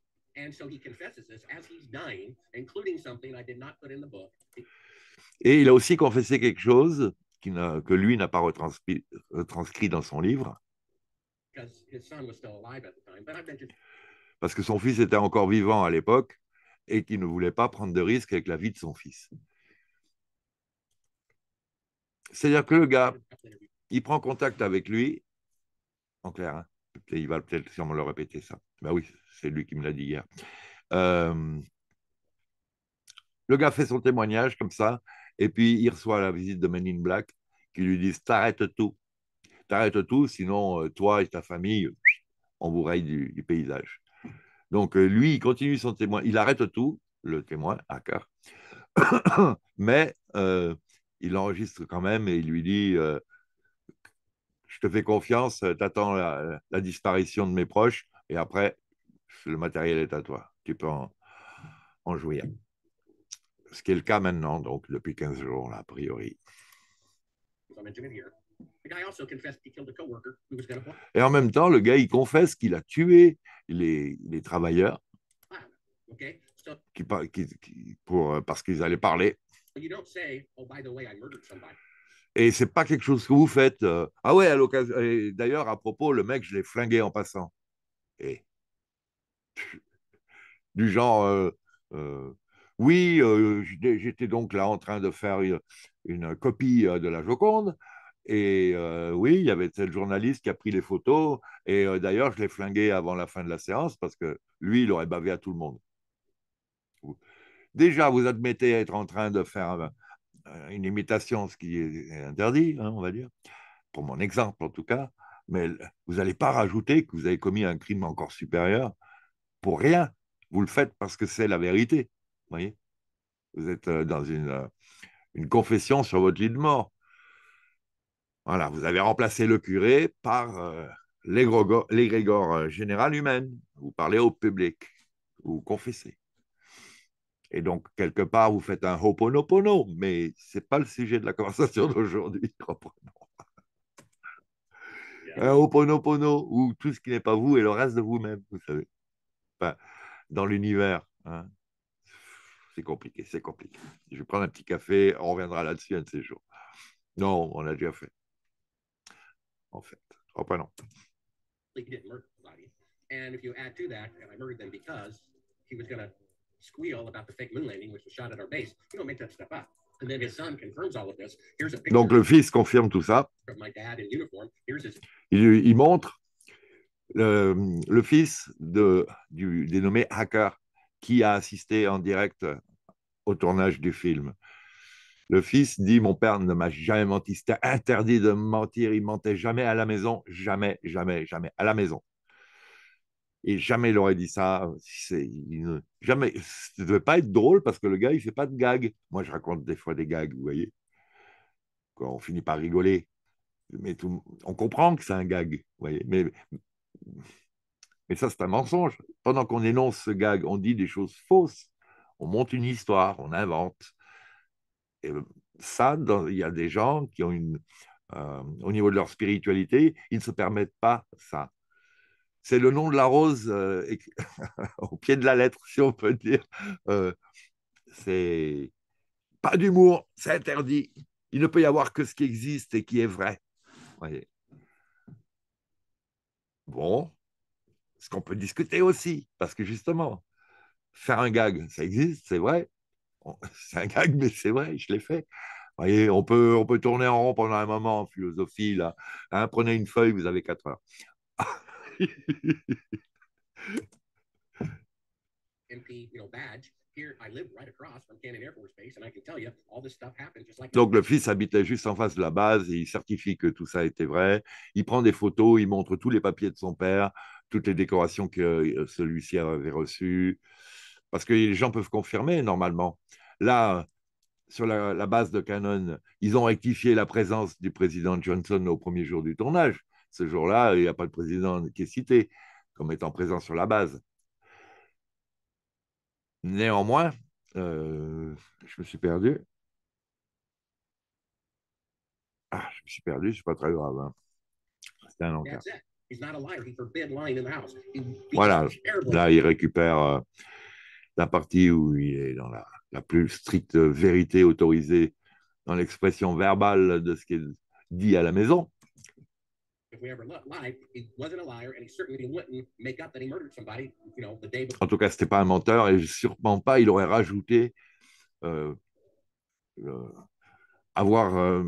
Et il a aussi confessé quelque chose qui que lui n'a pas retranscrit, dans son livre. Parce que son fils était encore vivant à l'époque et qu'il ne voulait pas prendre de risques avec la vie de son fils. C'est-à-dire que le gars, il prend contact avec lui, en clair, hein. il va peut-être sûrement le répéter ça. Ben oui, c'est lui qui me l'a dit hier. Euh, le gars fait son témoignage comme ça, et puis il reçoit la visite de Men Black qui lui disent T'arrêtes tout. T'arrêtes tout, sinon euh, toi et ta famille, on vous raille du, paysage. Donc euh, lui, il continue son témoignage. il arrête tout, le témoin, à cœur. [coughs] mais il enregistre quand même et il lui dit Je te fais confiance, t'attends la disparition de mes proches, et après, le matériel est à toi. Tu peux en, en jouir. Ce qui est le cas maintenant, donc depuis 15 jours, là, a priori. Hein. Et en même temps, le gars, il confesse qu'il a tué les, les travailleurs ah, pour, euh, parce qu'ils allaient parler. Oh, et c'est pas quelque chose que vous faites. Euh. ah ouais, à l'occasion. D'ailleurs, à propos, le mec, je l'ai flingué en passant. Et [laughs] du genre euh, euh, oui, euh, j'étais donc là en train de faire une, copie de la Joconde. Et oui, il y avait cette journaliste qui a pris les photos. Et d'ailleurs, je l'ai flingué avant la fin de la séance parce que lui, il aurait bavé à tout le monde. Déjà, vous admettez être en train de faire une imitation, ce qui est interdit, hein, on va dire, pour mon exemple en tout cas, mais vous n'allez pas rajouter que vous avez commis un crime encore supérieur pour rien. Vous le faites parce que c'est la vérité. Voyez vous êtes euh, dans une, euh, une confession sur votre lit de mort. Voilà, vous avez remplacé le curé par euh, l'égrégore général humaine. Vous parlez au public, vous confessez. Et donc, quelque part, vous faites un hoponopono, mais ce n'est pas le sujet de la conversation [laughs] d'aujourd'hui. Un hoponopono, où tout ce qui n'est pas vous et le reste de vous-même, vous savez enfin, dans l'univers. Hein. C'est compliqué, c'est compliqué. Je vais prendre un petit café, on reviendra là-dessus un de ces jours. Non, on l'a déjà fait. En fait. Oh, pas non. And if you add to that, and I murdered them because he was going to squeal about the fake moon landing, which was shot at our base, you don't make that stuff up. And then his son confirms all of this. Here's a picture Donc le fils confirme tout ça. Of my dad in uniform. Here's his... il, il montre le, fils du dénommé Hacker, qui a assisté en direct au tournage du film. Le fils dit Mon père ne m'a jamais menti, c'était interdit de mentir, il mentait jamais à la maison, jamais, jamais, jamais, à la maison. Et jamais il aurait dit ça. jamais. Ça ne devait pas être drôle parce que le gars, il ne fait pas de gags. Moi, je raconte des fois des gags, vous voyez. Quand on finit par rigoler. Mais on comprend que c'est un gag, vous voyez. Mais mais ça, c'est un mensonge. Pendant qu'on énonce ce gag, on dit des choses fausses, on monte une histoire, on invente. Et euh, ça, il y a des gens qui ont une, euh, au niveau de leur spiritualité, ils ne se permettent pas ça. C'est le nom de la rose euh, [laughs] au pied de la lettre, si on peut dire. c'est pas d'humour, c'est interdit. Il ne peut y avoir que ce qui existe et qui est vrai. Voyez. Bon, ce qu'on peut discuter aussi, parce que justement, faire un gag, ça existe, c'est vrai. [laughs] C'est un gag, mais c'est vrai, je l'ai fait. Vous voyez, on peut, on peut tourner en rond pendant un moment en philosophie. Là. Hein, prenez une feuille, vous avez quatre heures. [laughs] Donc le fils habitait juste en face de la base et il certifie que tout ça était vrai. Il prend des photos, il montre tous les papiers de son père, toutes les décorations que euh, celui-ci avait reçues, parce que les gens peuvent confirmer normalement. Là, sur la, base de Canon, ils ont rectifié la présence du président Johnson au premier jour du tournage. Ce jour-là, il n'y a pas de président qui est cité comme étant présent sur la base. Néanmoins, euh, je me suis perdu. Ah, je me suis perdu, c'est pas très grave. Hein. C'est un encart. Voilà, là, il récupère euh, la partie où il est dans la, plus stricte vérité autorisée dans l'expression verbale de ce qu'il dit à la maison. En tout cas, ce n'était pas un menteur et sûrement pas, il aurait rajouté euh, euh, avoir euh,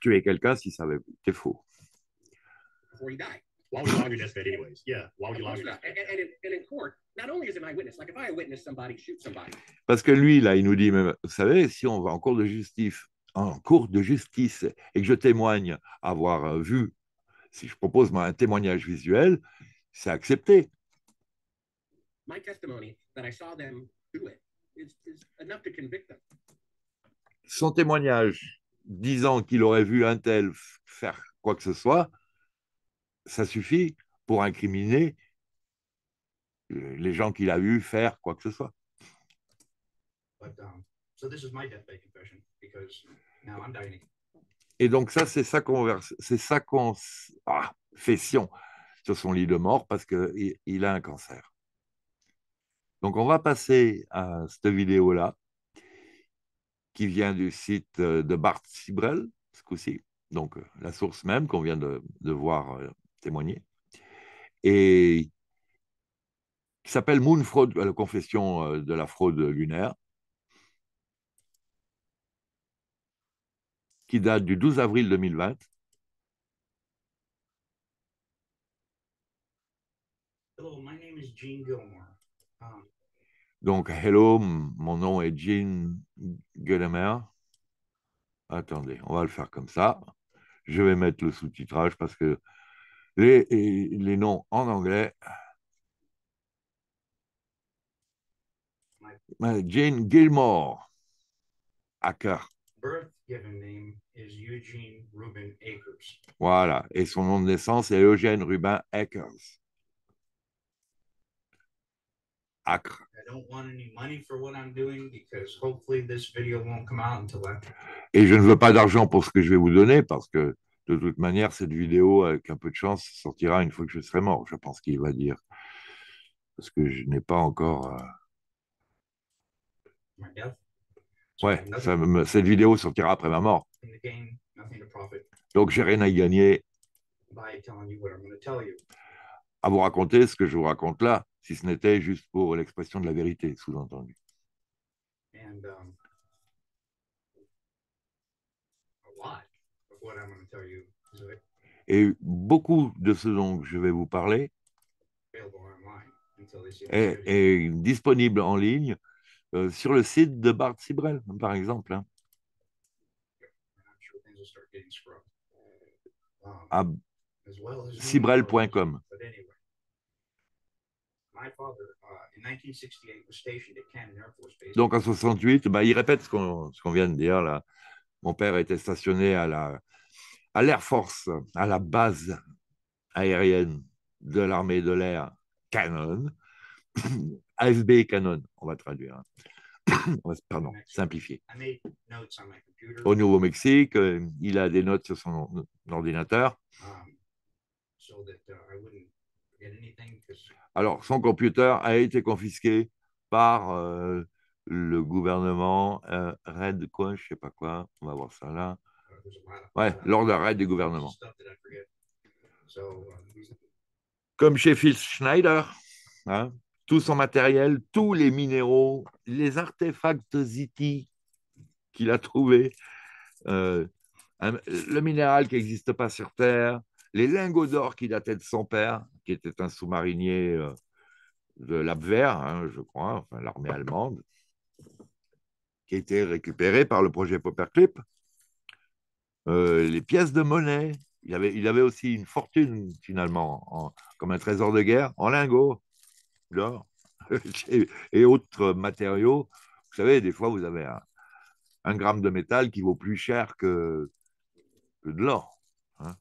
tué quelqu'un si ça avait été faux. Parce que lui, là, il nous dit, même, vous savez, si on va en cours de justice, en cours de justice, et que je témoigne avoir vu si je propose un témoignage visuel, c'est accepté. Son témoignage disant qu'il aurait vu un tel faire quoi que ce soit, ça suffit pour incriminer euh, les gens qu'il a vu faire quoi que ce soit. Um, so this is my confession because now I'm et donc ça, c'est ça qu'on c'est fait ah, sur son lit de mort parce qu'il il a un cancer. Donc on va passer à cette vidéo-là qui vient du site euh, de Bart Sibrel, ce coup-ci, donc euh, la source même qu'on vient de, voir euh, témoigner, et qui s'appelle Moon Fraud, la confession de la fraude lunaire, qui date du 12 avril 2020. Hello, my um, Donc, hello, mon nom est Jean Gilmer. Attendez, on va le faire comme ça. Je vais mettre le sous-titrage parce que les, les noms en anglais. Jane Gilmore, hacker. Voilà, et son nom de naissance est Eugène Rubin Akers. Acre. Et je ne veux pas d'argent pour ce que je vais vous donner parce que de toute manière, cette vidéo, avec un peu de chance, sortira une fois que je serai mort, je pense qu'il va dire. Parce que je n'ai pas encore. Euh, Ouais, cette vidéo sortira après ma mort. Donc, j'ai rien à y gagner à vous raconter ce que je vous raconte là, si ce n'était juste pour l'expression de la vérité, sous-entendu. Um, Et beaucoup de ce dont je vais vous parler est disponible en ligne euh, sur le site de Bart Sibrel, par exemple. Hein. Ah, ah, sibrel.com. Donc en 68, bah, il répète ce qu'on vient de dire Mon père était stationné à la à l'Air Force, à la base aérienne de l'armée de l'air Cannon, AFB Canon, on va traduire. Hein. [coughs] Pardon, simplifié. Au Nouveau-Mexique, euh, il a des notes sur son ordinateur. Um, uh, Alors, son computer a été confisqué par euh, le gouvernement euh, Red, quoi, je sais pas quoi, on va voir ça là. Uh, ouais, uh, l'ordre Red du gouvernement. Um, Comme chez Phil Schneider, hein, tout son matériel, tous les minéraux, les artefacts Ziti e qu'il a trouvés, euh, le minéral qui n'existe pas sur Terre, les lingots d'or qui dataient de son père, qui était un sous-marinier euh, de l'Abwehr, hein, je crois, l'armée allemande, qui a été récupéré par le projet Popperclip. Euh, les pièces de monnaie. Il avait, aussi une fortune, finalement, comme un trésor de guerre, en lingots d'or [laughs] et, autres matériaux. Vous savez, des fois, vous avez un, gramme de métal qui vaut plus cher que, de l'or. Hein.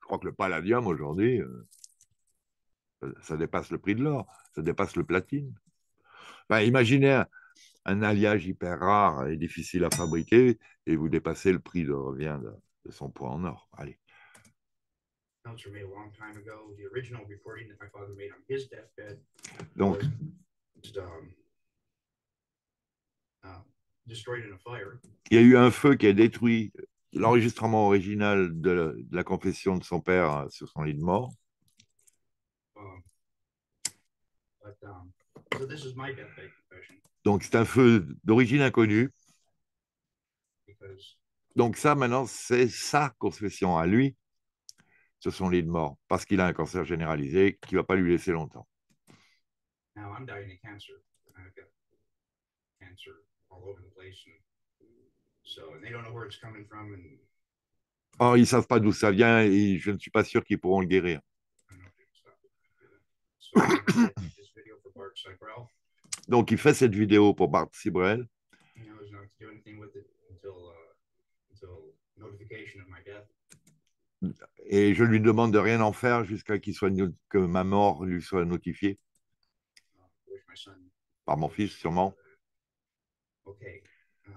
Je crois que le palladium aujourd'hui, euh, ça dépasse le prix de l'or, ça dépasse le platine. imaginez un, alliage hyper rare et difficile à fabriquer et vous dépassez le prix de revient de son poids en or. Allez. Il y a eu un feu qui a détruit l'enregistrement original de la, confession de son père hein, sur son lit de mort. Um, um, Donc c'est un feu d'origine inconnue. Donc ça maintenant c'est sa confession à lui ce sont les de parce qu'il a un cancer généralisé qui ne va pas lui laisser longtemps. ils ne savent pas d'où ça vient et je ne suis pas sûr qu'ils pourront le guérir. Donc, il fait cette vidéo pour Bart Sibrel. Uh, notification et je lui demande de rien en faire jusqu'à qu'il soit que ma mort lui soit notifiée par mon fils sûrement. Uh, uh,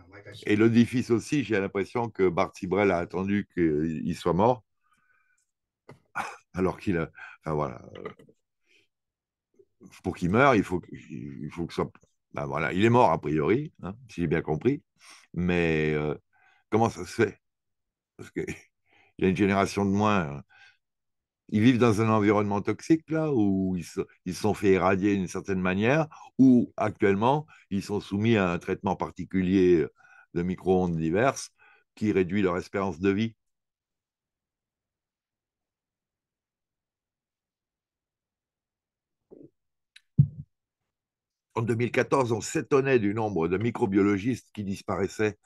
et l'édifice aussi, j'ai l'impression que Bart Sibrel a attendu qu'il soit mort, [laughs] alors qu'il a, enfin voilà, pour qu'il meure, il faut, qu'il faut que soit, ben voilà, il est mort a priori, hein, si j'ai bien compris, mais euh, comment ça se fait Parce que il y a une génération de moins. Hein. Ils vivent dans un environnement toxique, là, où ils se sont fait irradier d'une certaine manière, ou actuellement, ils sont soumis à un traitement particulier de micro-ondes diverses qui réduit leur espérance de vie. En 2014, on s'étonnait du nombre de microbiologistes qui disparaissaient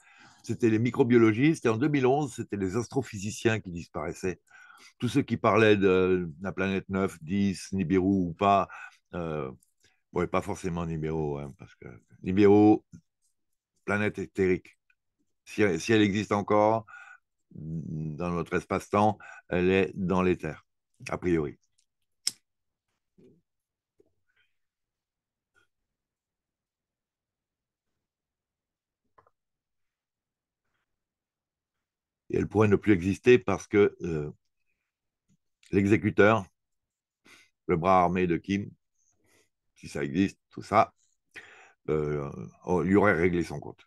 c'était les microbiologistes, et en 2011, c'était les astrophysiciens qui disparaissaient. Tous ceux qui parlaient de la planète 9, 10, Nibiru ou pas, euh, pas forcément Nibiru, hein, parce que Nibiru, planète éthérique, si, elle existe encore dans notre espace-temps, elle est dans l'éther, a priori. elle pourrait ne plus exister parce que euh, l'exécuteur, le bras armé de Kim, si ça existe, tout ça, euh, lui aurait réglé son compte.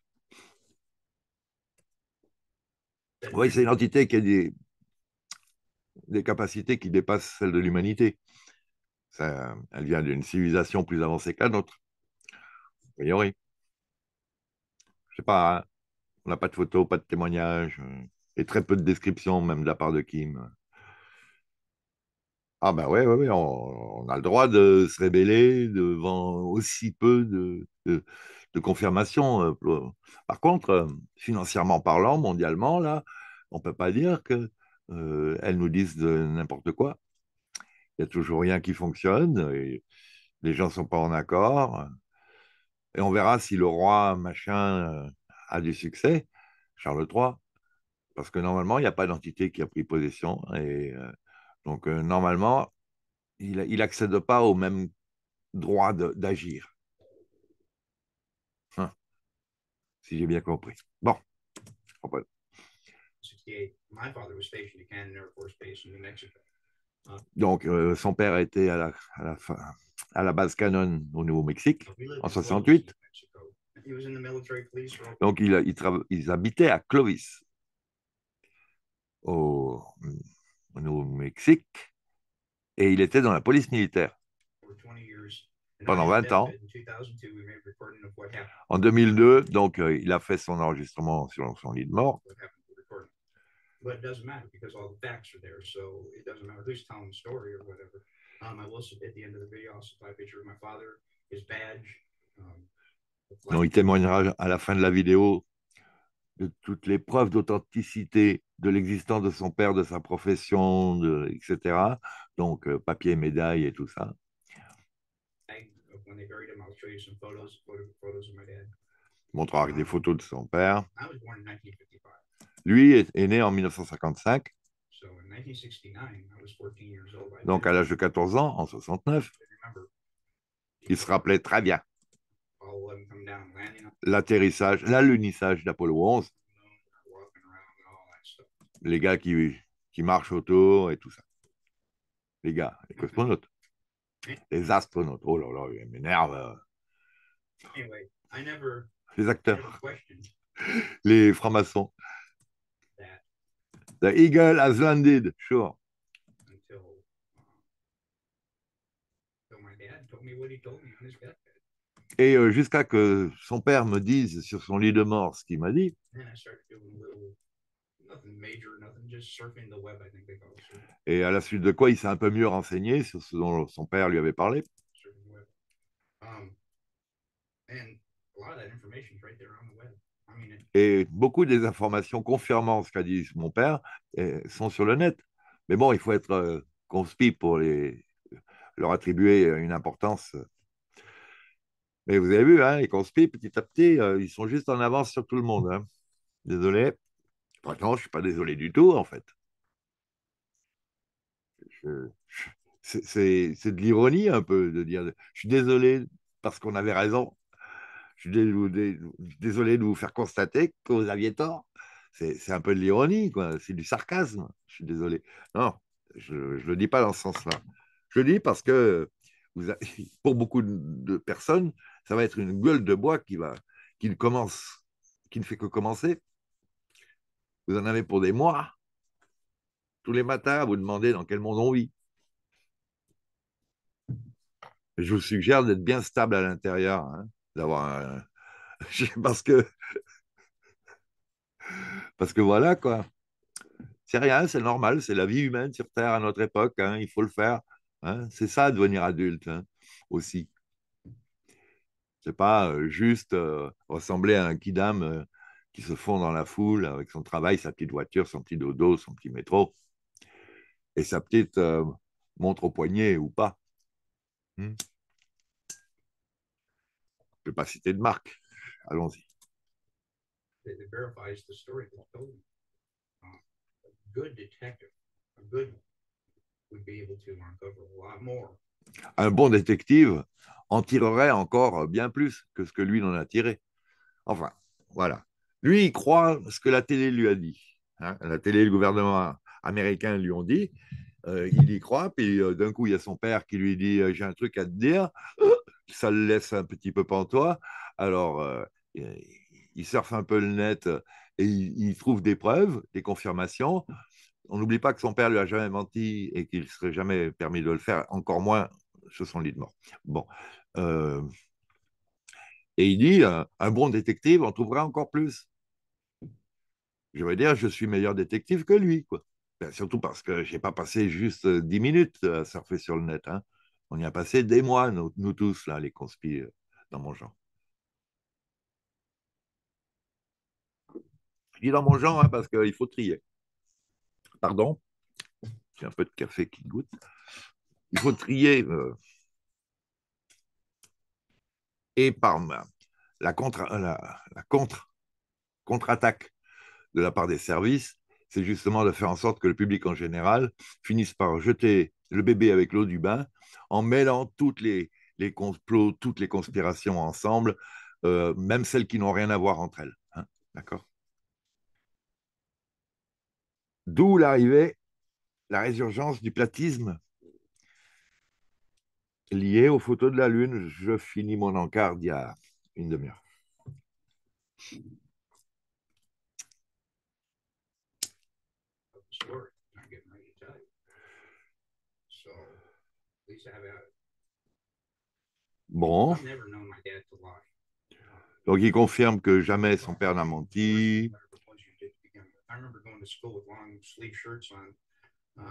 Oui, c'est une entité qui a des, capacités qui dépassent celles de l'humanité. elle vient d'une civilisation plus avancée que la nôtre, a priori. Je sais pas, hein. on n'a pas de photos, pas de témoignages. Euh et très peu de descriptions, même de la part de Kim. Ah ben ouais, on, a le droit de se rébeller devant aussi peu de, de, confirmations. Euh, par contre, euh, financièrement parlant, mondialement, là, on ne peut pas dire qu'elles euh, nous disent n'importe quoi. Il n'y a toujours rien qui fonctionne, et les gens ne sont pas en accord. Et on verra si le roi machin a du succès, Charles III parce que normalement, il n'y a pas d'entité qui a pris possession. Et euh, donc, euh, normalement, il n'accède pas au même droit d'agir. Hein, si j'ai bien compris. Bon. Donc, euh, son père était à la, à la, à la base canon au Nouveau-Mexique en 68. Donc, ils il, habitaient à Clovis, au, nouveau Mexique et il était dans la police militaire pendant 20 ans. En 2002, donc, euh, il a fait son enregistrement sur son lit de mort. Donc, il témoignera à la fin de la vidéo de toutes les preuves d'authenticité de l'existence de son père, de sa profession, etc. Donc, euh, papier, médaille et tout ça. Montrera des photos de son père. Lui est né en 1955. Donc, à l'âge de 14 ans, en 69, il se rappelait très bien l'atterrissage, l'alunissage d'Apollo 11. Les gars qui, marchent autour et tout ça. Les gars, les cosmonautes. Les astronautes. Oh là là, ils m'énervent. Euh. Les acteurs. [laughs] Les francs-maçons. The Eagle has landed, sure. Uh, my dad told me what he told me on his bed. Et euh, jusqu'à que son père me dise sur son lit de mort ce qu'il m'a dit. Et à la suite de quoi, il s'est un peu mieux renseigné sur ce dont son père lui avait parlé. Um, Et beaucoup des informations confirmant ce qu'a dit mon père eh, sont sur le net. Mais bon, il faut être euh, conspi pour les, leur attribuer une importance. Euh, mais vous avez vu, hein, ils conspirent petit à petit, euh, ils sont juste en avance sur tout le monde. Hein. Désolé. Pourtant, je ne suis pas désolé du tout, en fait. c'est, de l'ironie un peu de dire je suis désolé parce qu'on avait raison. Je suis désolé de vous faire constater que vous aviez tort. C'est, un peu de l'ironie, quoi. c'est du sarcasme. Je suis désolé. Non, je ne le dis pas dans ce sens-là. Je le dis parce que vous [laughs] pour beaucoup de personnes, ça va être une gueule de bois qui, va, qui, ne, commence, qui ne fait que commencer. Vous en avez pour des mois. Tous les matins, vous demandez dans quel monde on vit. Je vous suggère d'être bien stable à l'intérieur, hein, d'avoir [laughs] parce que [laughs] parce que voilà quoi. C'est rien, c'est normal, c'est la vie humaine sur Terre à notre époque. Hein, il faut le faire. Hein. C'est ça devenir adulte aussi. C'est pas euh, juste euh, ressembler à un kidam euh, qui se fond dans la foule avec son travail, sa petite voiture, son petit dodo, son petit métro et sa petite montre au poignet ou pas. capacité hmm. Je ne vais pas citer de marque. Allons-y. Good detective, a good would be able to a lot more un bon détective en tirerait encore bien plus que ce que lui en a tiré. Enfin, voilà. Lui, il croit ce que la télé lui a dit. Hein. La télé et le gouvernement américain lui ont dit. Euh, il y croit, puis euh, d'un coup, il y a son père qui lui dit euh, J'ai un truc à te dire. [laughs] Ça le laisse un petit peu pantois. Alors, il surfe un peu le net et il, trouve des preuves, des confirmations. On n'oublie pas que son père lui a jamais menti et qu'il ne serait jamais permis de le faire, encore moins 60 son de mort. Bon. Euh, et il dit, euh, un, bon détective en trouvera encore plus. Je veux dire, je suis meilleur détective que lui, quoi. Ben, surtout parce que je n'ai pas passé juste 10 euh, minutes à surfer sur le net. Hein. On y a passé des mois, nous, tous, là, les conspires dans mon genre. Je dis dans mon genre hein, parce qu'il faut trier. Pardon J'ai un peu de café qui goûte. Il faut trier. Euh, et par la contre-attaque la, contre, euh, de la part des services, c'est justement de faire en sorte que le public en général finisse par jeter le bébé avec l'eau du bain en mêlant toutes les, complots, toutes les conspirations ensemble, euh, même celles qui n'ont rien à voir entre elles. Hein, d'accord D'où l'arrivée, la résurgence du platisme lié aux photos de la Lune. Je finis mon encart il y a une demi-heure. Bon. Donc il confirme que jamais son père n'a menti. Uh,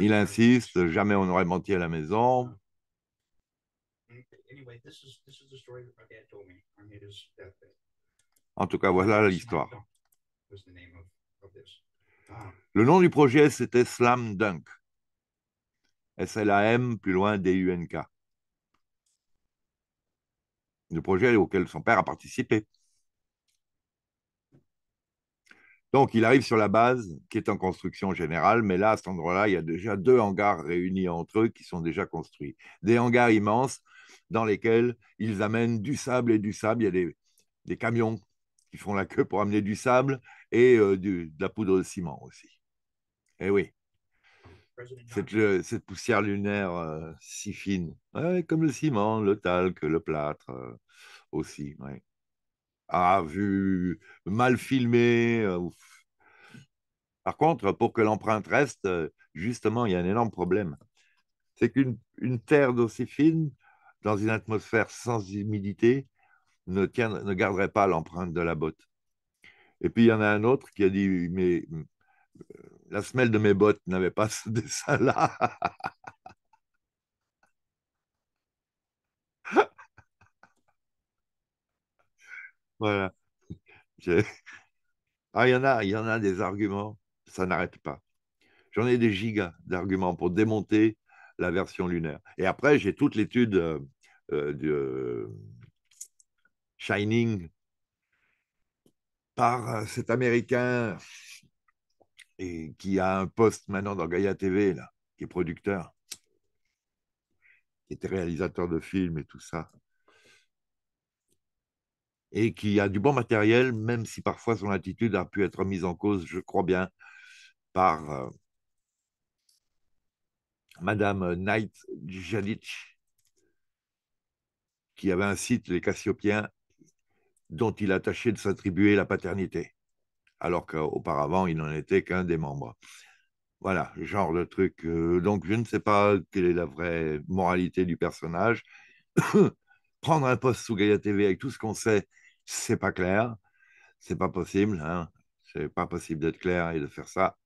Il insiste, jamais on n'aurait menti à la maison. En tout cas, voilà l'histoire. Um, Le nom du projet, c'était Slam Dunk. S-L-A-M, plus loin, D-U-N-K. Le projet auquel son père a participé. Donc, il arrive sur la base qui est en construction générale, mais là, à cet endroit-là, il y a déjà deux hangars réunis entre eux qui sont déjà construits. Des hangars immenses dans lesquels ils amènent du sable et du sable. Il y a des, camions qui font la queue pour amener du sable et euh, de la poudre de ciment aussi. Et eh oui. Euh, cette, poussière lunaire euh, si fine, comme le ciment, le talc, le plâtre aussi. Ouais ah, vu mal filmé. Euh, Par contre, pour que l'empreinte reste, euh, justement, il y a un énorme problème. C'est qu'une terre d'aussi fine, dans une atmosphère sans humidité, ne, ne garderait pas l'empreinte de la botte. Et puis, il y en a un autre qui a dit, mais euh, la semelle de mes bottes n'avait pas ce [laughs] dessin-là. Voilà. [laughs] Ah, il y en a, il y en a des arguments, ça n'arrête pas. J'en ai des gigas d'arguments pour démonter la version lunaire. Et après, j'ai toute l'étude euh, euh, de euh, Shining par cet Américain et qui a un poste maintenant dans Gaia TV, là, qui est producteur, qui était réalisateur de films et tout ça et qui a du bon matériel, même si parfois son attitude a pu être mise en cause, je crois bien, par euh, Madame euh, Knight Janic, qui avait un site, les Cassiopiens, dont il a tâché de s'attribuer la paternité, alors qu'auparavant, il n'en était qu'un des membres. Voilà, genre de truc. Euh, donc, je ne sais pas quelle est la vraie moralité du personnage. [coughs] Prendre un poste sous Gaia TV avec tout ce qu'on sait, c'est pas clair, c'est pas possible, hein. c'est pas possible d'être clair et de faire ça.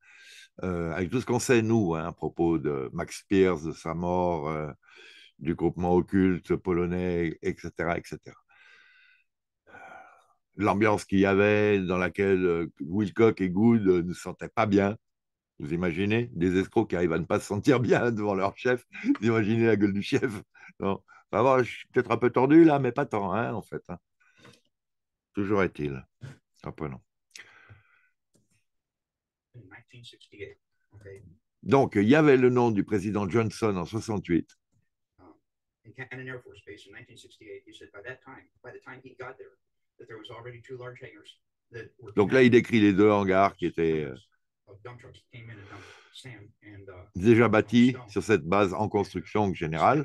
Euh, avec tout ce qu'on sait, nous, hein, à propos de Max Pierce, de sa mort, euh, du groupement occulte polonais, etc. etc. Euh, l'ambiance qu'il y avait, dans laquelle Wilcock et Good ne se sentaient pas bien, vous imaginez des escrocs qui arrivent à ne pas se sentir [laughs] bien devant leur chef Vous imaginez la gueule du chef bon, Je suis peut-être un peu tordu là, mais pas tant, hein, en fait. Hein. Toujours est-il. Apprenons. Ah, Donc, il y avait le nom du président Johnson en 68. Donc là, il décrit les deux hangars qui étaient euh, uh, déjà bâtis sur cette base en construction générale.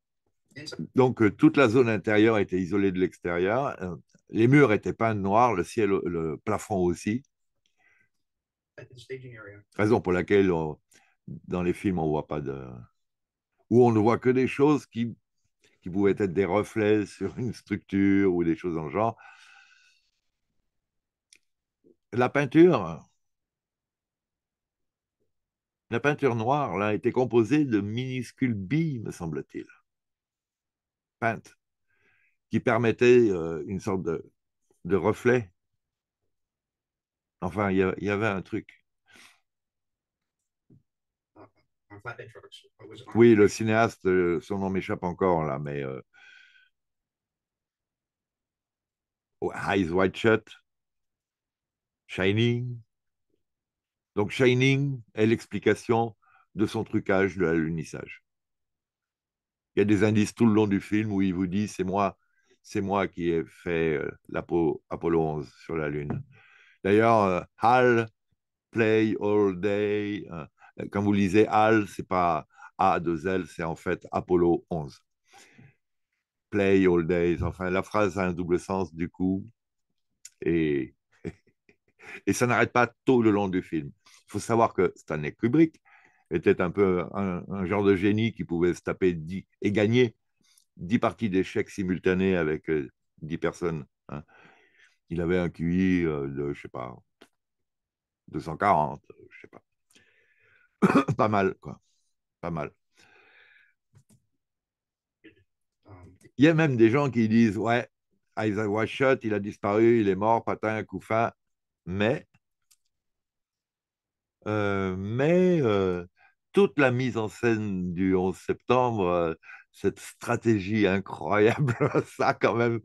Donc euh, toute la zone intérieure était isolée de l'extérieur. Euh, les murs étaient peints noirs, le ciel, le plafond aussi. Raison pour laquelle dans les films on voit pas de, ou on ne voit que des choses qui qui pouvaient être des reflets [laughs] sur une structure ou des choses dans le genre. La peinture, la peinture noire, là, était composée de minuscules billes, me semble-t-il qui permettait euh, une sorte de, reflet. Enfin, il y, avait un truc. Oui, le cinéaste, euh, son nom m'échappe encore là, mais euh, Eyes Wide Shut, Shining. Donc Shining est l'explication de son trucage de l'alunissage il y a des indices tout le long du film où il vous dit c'est moi, c'est moi qui ai fait euh, l'Apollo 11 sur la Lune. D'ailleurs, euh, HAL, Play All Day, euh, quand vous lisez HAL, c'est pas A2L, c'est en fait Apollo 11. Play All Days, enfin, la phrase a un double sens du coup, et, [laughs] et ça n'arrête pas tout le long du film. Il faut savoir que c'est un Kubrick, était un peu un, genre de génie qui pouvait se taper et gagner 10 parties d'échecs simultanées avec 10 euh, personnes. Hein. Il avait un QI euh, de, je sais pas, 240, euh, je ne sais pas. [coughs] pas mal, quoi. Pas mal. Il y a même des gens qui disent Ouais, Isaac shot, il a disparu, il est mort, patin, couffin. Mais, euh, mais euh, toute la mise en scène du 11 septembre, euh, cette stratégie incroyable, [laughs] ça quand même.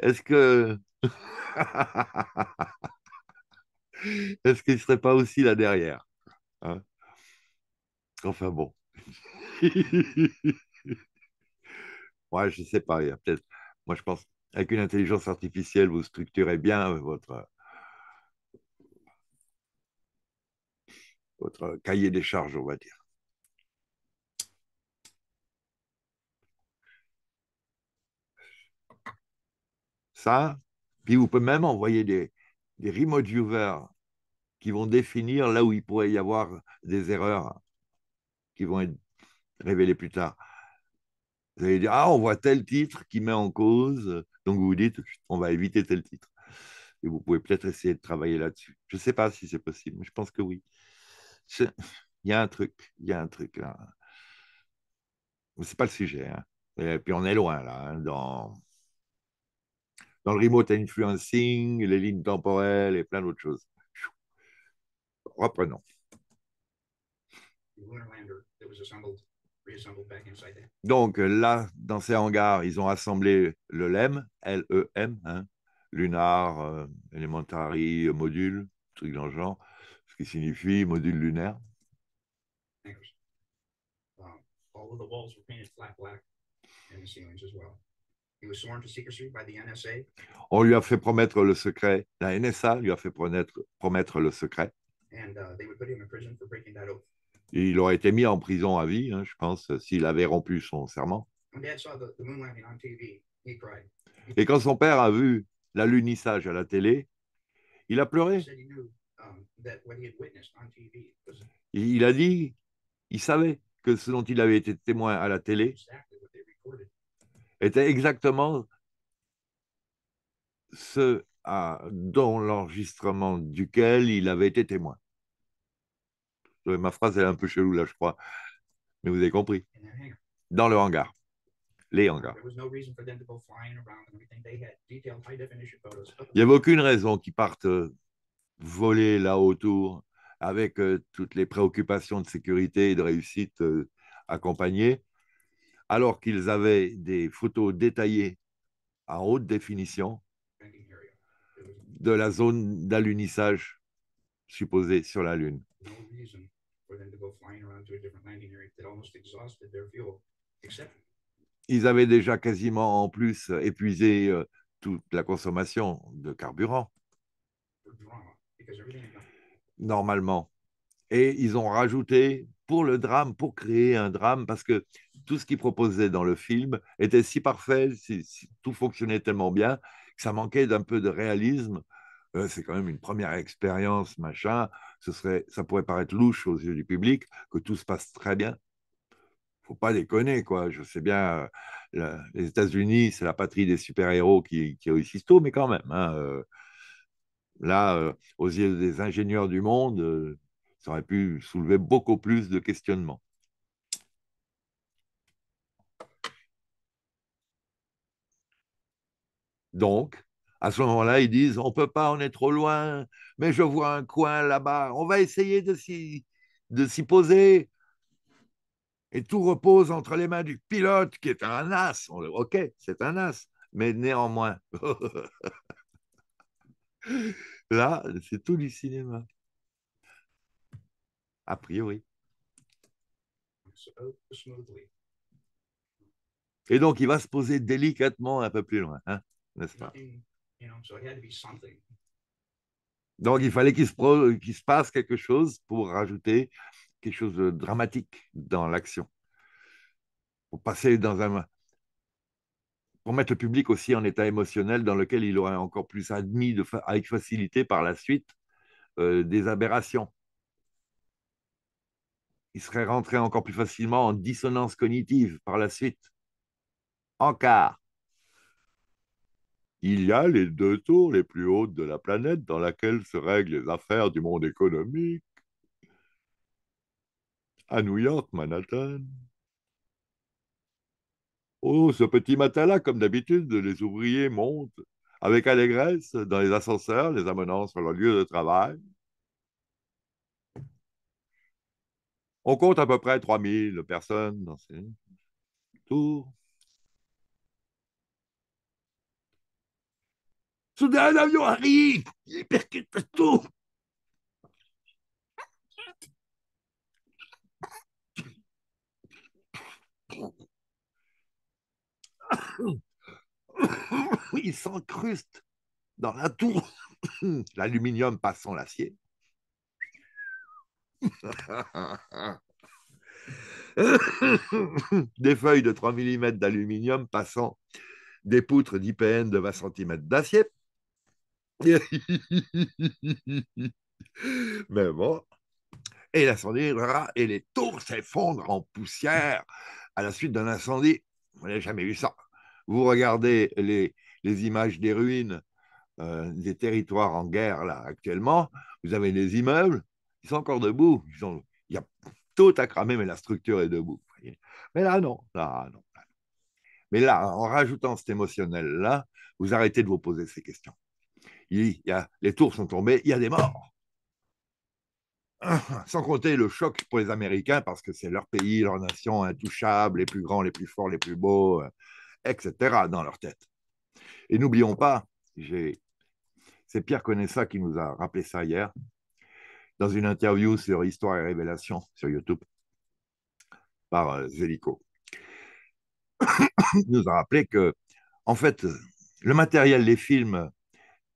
Est-ce que. [laughs] Est-ce qu'il ne serait pas aussi là derrière hein Enfin bon. Moi, [laughs] je ne sais pas, peut-être. Moi, je pense, avec une intelligence artificielle, vous structurez bien votre, votre cahier des charges, on va dire. Ça, puis vous pouvez même envoyer des, des remote viewers qui vont définir là où il pourrait y avoir des erreurs qui vont être révélées plus tard. Vous allez dire, ah, on voit tel titre qui met en cause, donc vous vous dites, on va éviter tel titre. Et vous pouvez peut-être essayer de travailler là-dessus. Je ne sais pas si c'est possible, mais je pense que oui. Il y a un truc, il y a un truc là. C'est pas le sujet. Hein. Et puis on est loin là, hein, dans, dans le remote influencing, les lignes temporelles et plein d'autres choses. Reprenons. Donc là, dans ces hangars, ils ont assemblé le LEM, L-E-M, hein. Lunar, Elementari euh, Elementary, euh, Module, truc dans le genre qui signifie module lunaire. On lui a fait promettre le secret, la NSA lui a fait promettre, le secret. il aurait été mis en prison à vie, hein, je pense, s'il avait rompu son serment. Et quand son père a vu l'alunissage à la télé, il a pleuré. Um, il a dit, il savait que ce dont il avait été témoin à la télé était exactement ce dont l'enregistrement duquel il avait été témoin. Euh, ma phrase est un peu chelou là, je crois, mais vous avez compris. Dans le hangar, les hangars. Il n'y avait aucune raison qu'ils partent euh, voler là autour avec toutes les préoccupations de sécurité et de réussite accompagnées, alors qu'ils avaient des photos détaillées en haute définition de la zone d'alunissage supposée sur la Lune. Ils avaient déjà quasiment en plus épuisé toute la consommation de carburant. Normalement. Et ils ont rajouté pour le drame, pour créer un drame, parce que tout ce qu'ils proposaient dans le film était si parfait, si, tout fonctionnait tellement bien, que ça manquait d'un peu de réalisme. Euh, c'est quand même une première expérience, machin. Ce serait, ça pourrait paraître louche aux yeux du public que tout se passe très bien. Faut pas déconner, quoi. Je sais bien, euh, les États-Unis, c'est la patrie des super-héros qui, réussissent tout, mais quand même. Hein, euh, Là, euh, aux yeux des ingénieurs du monde, euh, ça aurait pu soulever beaucoup plus de questionnements. Donc, à ce moment-là, ils disent, on ne peut pas, en être trop loin, mais je vois un coin là-bas, on va essayer de de s'y poser. Et tout repose entre les mains du pilote qui est un as. OK, c'est un as, mais néanmoins. [laughs] Là, c'est tout du cinéma. A priori. Et donc, il va se poser délicatement un peu plus loin, hein, n'est-ce pas Donc, il fallait qu'il se, se passe quelque chose pour rajouter quelque chose de dramatique dans l'action. Pour passer dans un, pour mettre le public aussi en état émotionnel dans lequel il aurait encore plus admis avec facilité par la suite euh, des aberrations. Il serait rentré encore plus facilement en dissonance cognitive par la suite. En Encore. Il y a les deux tours les plus hautes de la planète dans laquelle se règlent les affaires du monde économique. À New York, Manhattan, Oh, ce petit matin-là, comme d'habitude, les ouvriers montent avec allégresse dans les ascenseurs, les amenant sur leur lieu de travail. On compte à peu près 3000 personnes dans ces tours. Soudain, un avion arrive, il percute tout. [coughs] il s'encruste dans la tour, [coughs] l'aluminium passant l'acier. [coughs] des feuilles de 3 mm d'aluminium passant des poutres d'IPN de 20 cm d'acier. Mais bon, et l'incendie et les tours s'effondrent en poussière à la suite d'un incendie. On n'a jamais vu ça. Vous regardez les, images des ruines euh, des territoires en guerre, là, actuellement. Vous avez des immeubles, ils sont encore debout. il y a tout à cramer, mais la structure est debout. Mais là, non. Là, non. Mais là, en rajoutant cet émotionnel-là, vous arrêtez de vous poser ces questions. Il y a, les tours sont tombées, il y a des morts. [coughs] Sans compter le choc pour les Américains, parce que c'est leur pays, leur nation intouchable, les plus grands, les plus forts, les plus beaux. Euh, etc., dans leur tête. Et n'oublions pas, c'est Pierre Conessa qui nous a rappelé ça hier, dans une interview sur Histoire et Révélation sur YouTube, par euh, Zélico. [coughs] Il nous a rappelé que, en fait, le matériel, les films,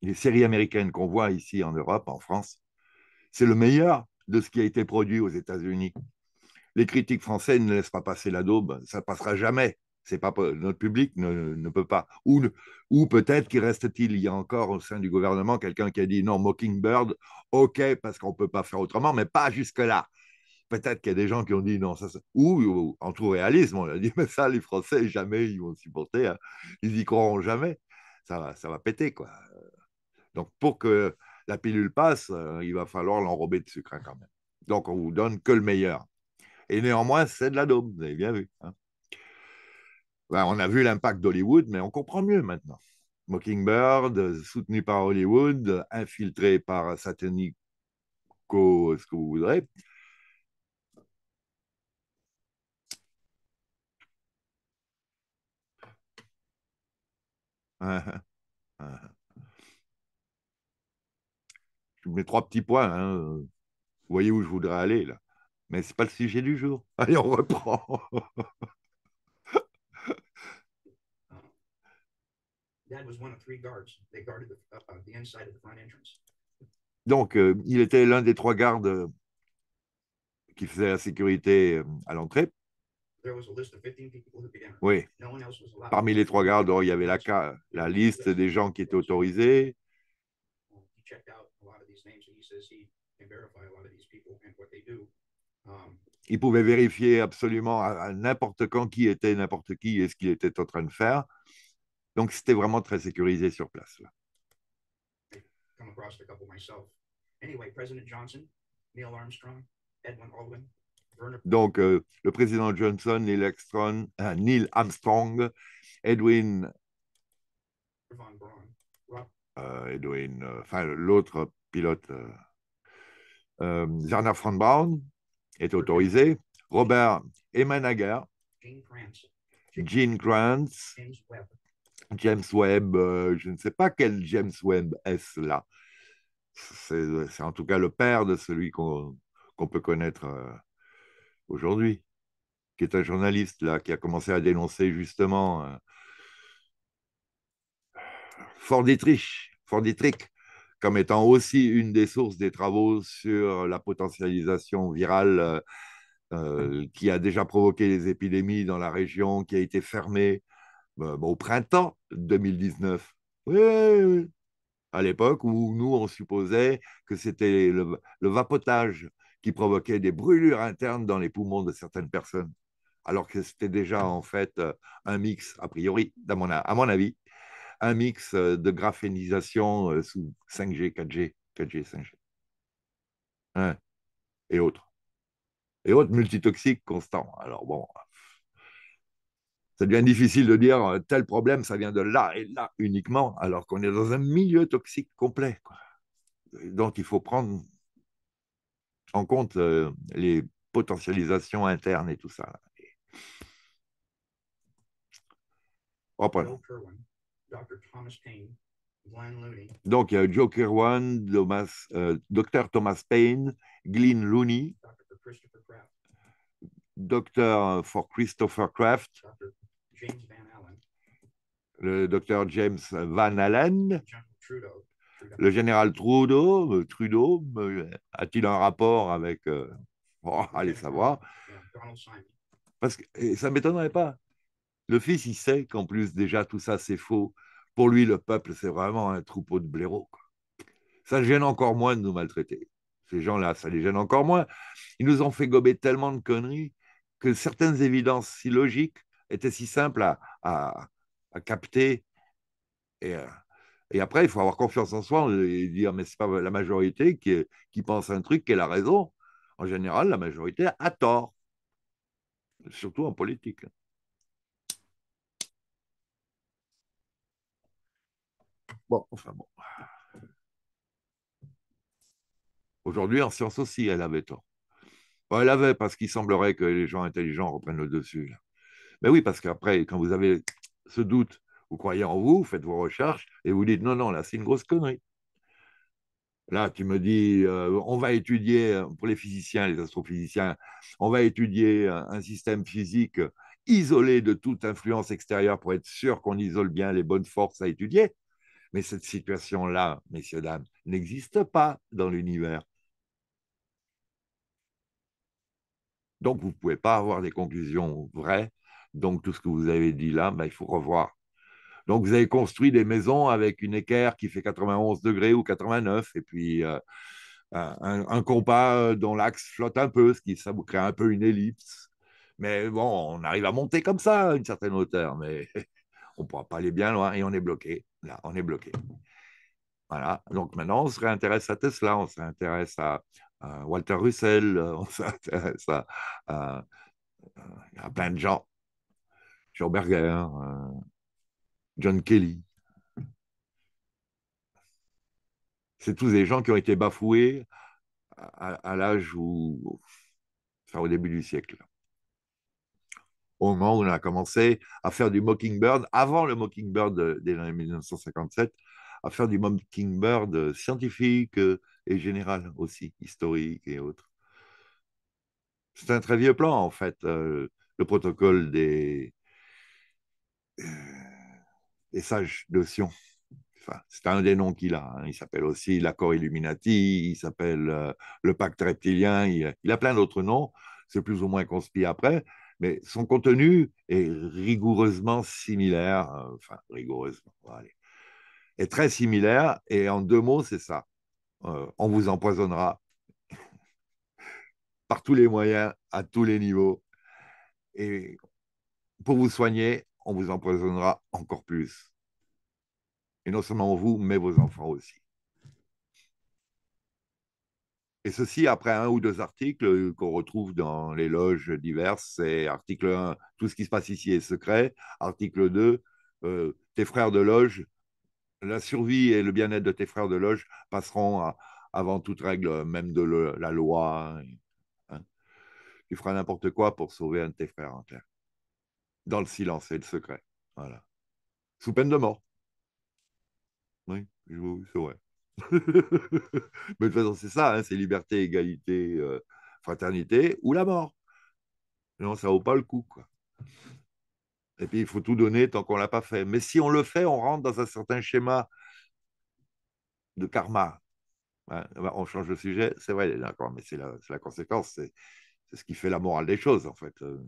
les séries américaines qu'on voit ici en Europe, en France, c'est le meilleur de ce qui a été produit aux États-Unis. Les critiques français ne laissent pas passer la daube, ça passera jamais pas notre public ne, peut pas. Ou, ou peut-être qu'il reste-t-il, il y a encore au sein du gouvernement quelqu'un qui a dit non, Mockingbird, ok, parce qu'on ne peut pas faire autrement, mais pas jusque-là. Peut-être qu'il y a des gens qui ont dit non, ça, Ou, en tout réalisme, on a dit [laughs] mais ça, les Français, jamais ils vont supporter, hein. ils y croiront jamais. Ça va, ça va péter, quoi. Donc pour que la pilule passe, euh, il va falloir l'enrober de sucre hein, quand même. Donc on vous donne que le meilleur. Et néanmoins, c'est de la dôme, vous avez bien vu. Hein. Ben, on a vu l'impact d'Hollywood, mais on comprend mieux maintenant. Mockingbird, euh, soutenu par Hollywood, infiltré par Satanico, ce que vous voudrez. [laughs] Je mets trois petits points. Vous hein. voyez où je voudrais aller là. Mais ce n'est pas le sujet du jour. [laughs] Allez, on reprend. [laughs] Donc, il était l'un des trois gardes euh, qui faisait la sécurité euh, à l'entrée. Oui. Parmi les trois gardes, oh, il y avait la, la liste des gens qui étaient autorisés il pouvait vérifier absolument à, n'importe quand qui était n'importe qui et ce qu'il était en train de faire. Donc, c'était vraiment très sécurisé sur place. Donc, euh, le président Johnson, Neil Armstrong, euh, Edwin... Euh, Edwin, enfin l'autre pilote, Werner von Braun, est autorisé, Robert Emanager, Gene grant James Webb, euh, je ne sais pas quel James Webb est-ce là. C'est en tout cas le père de celui qu'on peut connaître euh, aujourd'hui, qui est un journaliste là, qui a commencé à dénoncer justement euh, Forditrich, Forditrich, comme étant aussi une des sources des travaux sur la potentialisation virale euh, euh, qui a déjà provoqué les épidémies dans la région, qui a été fermée euh, bah, au printemps 2019. Oui, À l'époque où nous, on supposait que c'était le, vapotage qui provoquait des brûlures internes dans les poumons de certaines personnes alors que c'était déjà en fait un mix, a priori, à mon avis un mix euh, de graphénisation euh, sous 5G, 4G, 4G, 5G. et autres. Et autres multitoxiques constants. Alors bon, ça devient difficile de dire euh, tel problème, ça vient de là et là uniquement, alors qu'on est dans un milieu toxique complet. Donc il faut prendre en compte les potentialisations internes et tout ça. Thomas Donc, il y a Joe Kirwan, Thomas, euh, Dr. Thomas Paine, Glenn Looney, Dr. for Christopher Craft, Dr. James Van Allen, le Dr. James Van Allen, le général Trudeau, euh, Trudeau euh, a-t-il un rapport avec... Oh, allez savoir. Parce que, ça ne m'étonnerait pas. Le fils, il sait qu'en plus, déjà, tout ça, c'est faux. Pour lui, le peuple, c'est vraiment un troupeau de blaireaux. Ça gêne encore moins de nous maltraiter. Ces gens-là, ça les gêne encore moins. Ils nous ont fait gober tellement de conneries que certaines évidences si logiques étaient si simples à, à, capter. Et, euh, et, après, il faut avoir confiance en soi et dire, mais c'est pas la majorité qui, qui pense un truc, qui a raison. En général, la majorité a tort, surtout en politique. Hein. Bon, enfin bon. Aujourd'hui, en science aussi, elle avait tort. elle avait parce qu'il semblerait que les gens intelligents reprennent le dessus. Mais oui, parce qu'après, quand vous avez ce doute, vous croyez en vous, vous faites vos recherches et vous dites non, non, là, c'est une grosse connerie. Là, tu me dis, euh, on va étudier, euh, pour les physiciens, les astrophysiciens, on va étudier euh, un système physique isolé de toute influence extérieure pour être sûr qu'on isole bien les bonnes forces à étudier. Mais cette situation-là, messieurs, dames, n'existe pas dans l'univers. Donc, vous ne pouvez pas avoir des conclusions vraies. Donc, tout ce que vous avez dit là, ben, il faut revoir. Donc, vous avez construit des maisons avec une équerre qui fait 91 degrés ou 89, et puis euh, un, compas dont l'axe flotte un peu, ce qui ça vous crée un peu une ellipse. Mais bon, on arrive à monter comme ça à une certaine hauteur, mais on ne pourra pas aller bien loin et on est bloqué. Là, on est bloqué. Voilà. Donc maintenant, on se réintéresse à Tesla, on s'intéresse à, Walter Russell, [laughs] on s'intéresse à, à, plein de gens. Berger, hein, euh, John Kelly. C'est tous des gens qui ont été bafoués à, l'âge où, enfin, au début du siècle au moment où on a commencé à faire du Mockingbird, avant le Mockingbird dès années 1957, à faire du Mockingbird scientifique euh, et général aussi, historique et autres. C'est un très vieux plan, en fait, euh, le protocole euh, des, sages de Sion. c'est un des noms qu'il a. Hein. Il s'appelle aussi l'accord Illuminati, il s'appelle le pacte reptilien, il, a plein d'autres noms. C'est plus ou moins conspire après, mais son contenu est rigoureusement similaire, euh, enfin rigoureusement, allez, est très similaire, et en deux mots, c'est ça. Euh, on vous empoisonnera [laughs] par tous les moyens, à tous les niveaux, et pour vous soigner, on vous empoisonnera encore plus. Et non seulement vous, mais vos enfants aussi. Et ceci après un ou deux articles euh, qu'on retrouve dans les loges diverses. C'est article 1, tout ce qui se passe ici est secret. Article 2, euh, tes frères de loge, la survie et le bien-être de tes frères de loge passeront avant toute règle, même de la loi. Hein. Tu feras n'importe quoi pour sauver un de tes frères en terre, Dans le silence et le secret. Voilà. Sous peine de mort. Oui, je vous vrai. [laughs] Mais de toute façon, c'est ça, hein, c'est liberté, égalité, euh, fraternité ou la mort. Non, ça vaut pas le coup. Quoi. Et puis, il faut tout donner tant qu'on l'a pas fait. Mais si on le fait, on rentre dans un certain schéma de karma. Hein, bah, on change de sujet, c'est vrai, d'accord, mais c'est la, la, conséquence, c'est ce qui fait la morale des choses, en fait. Euh.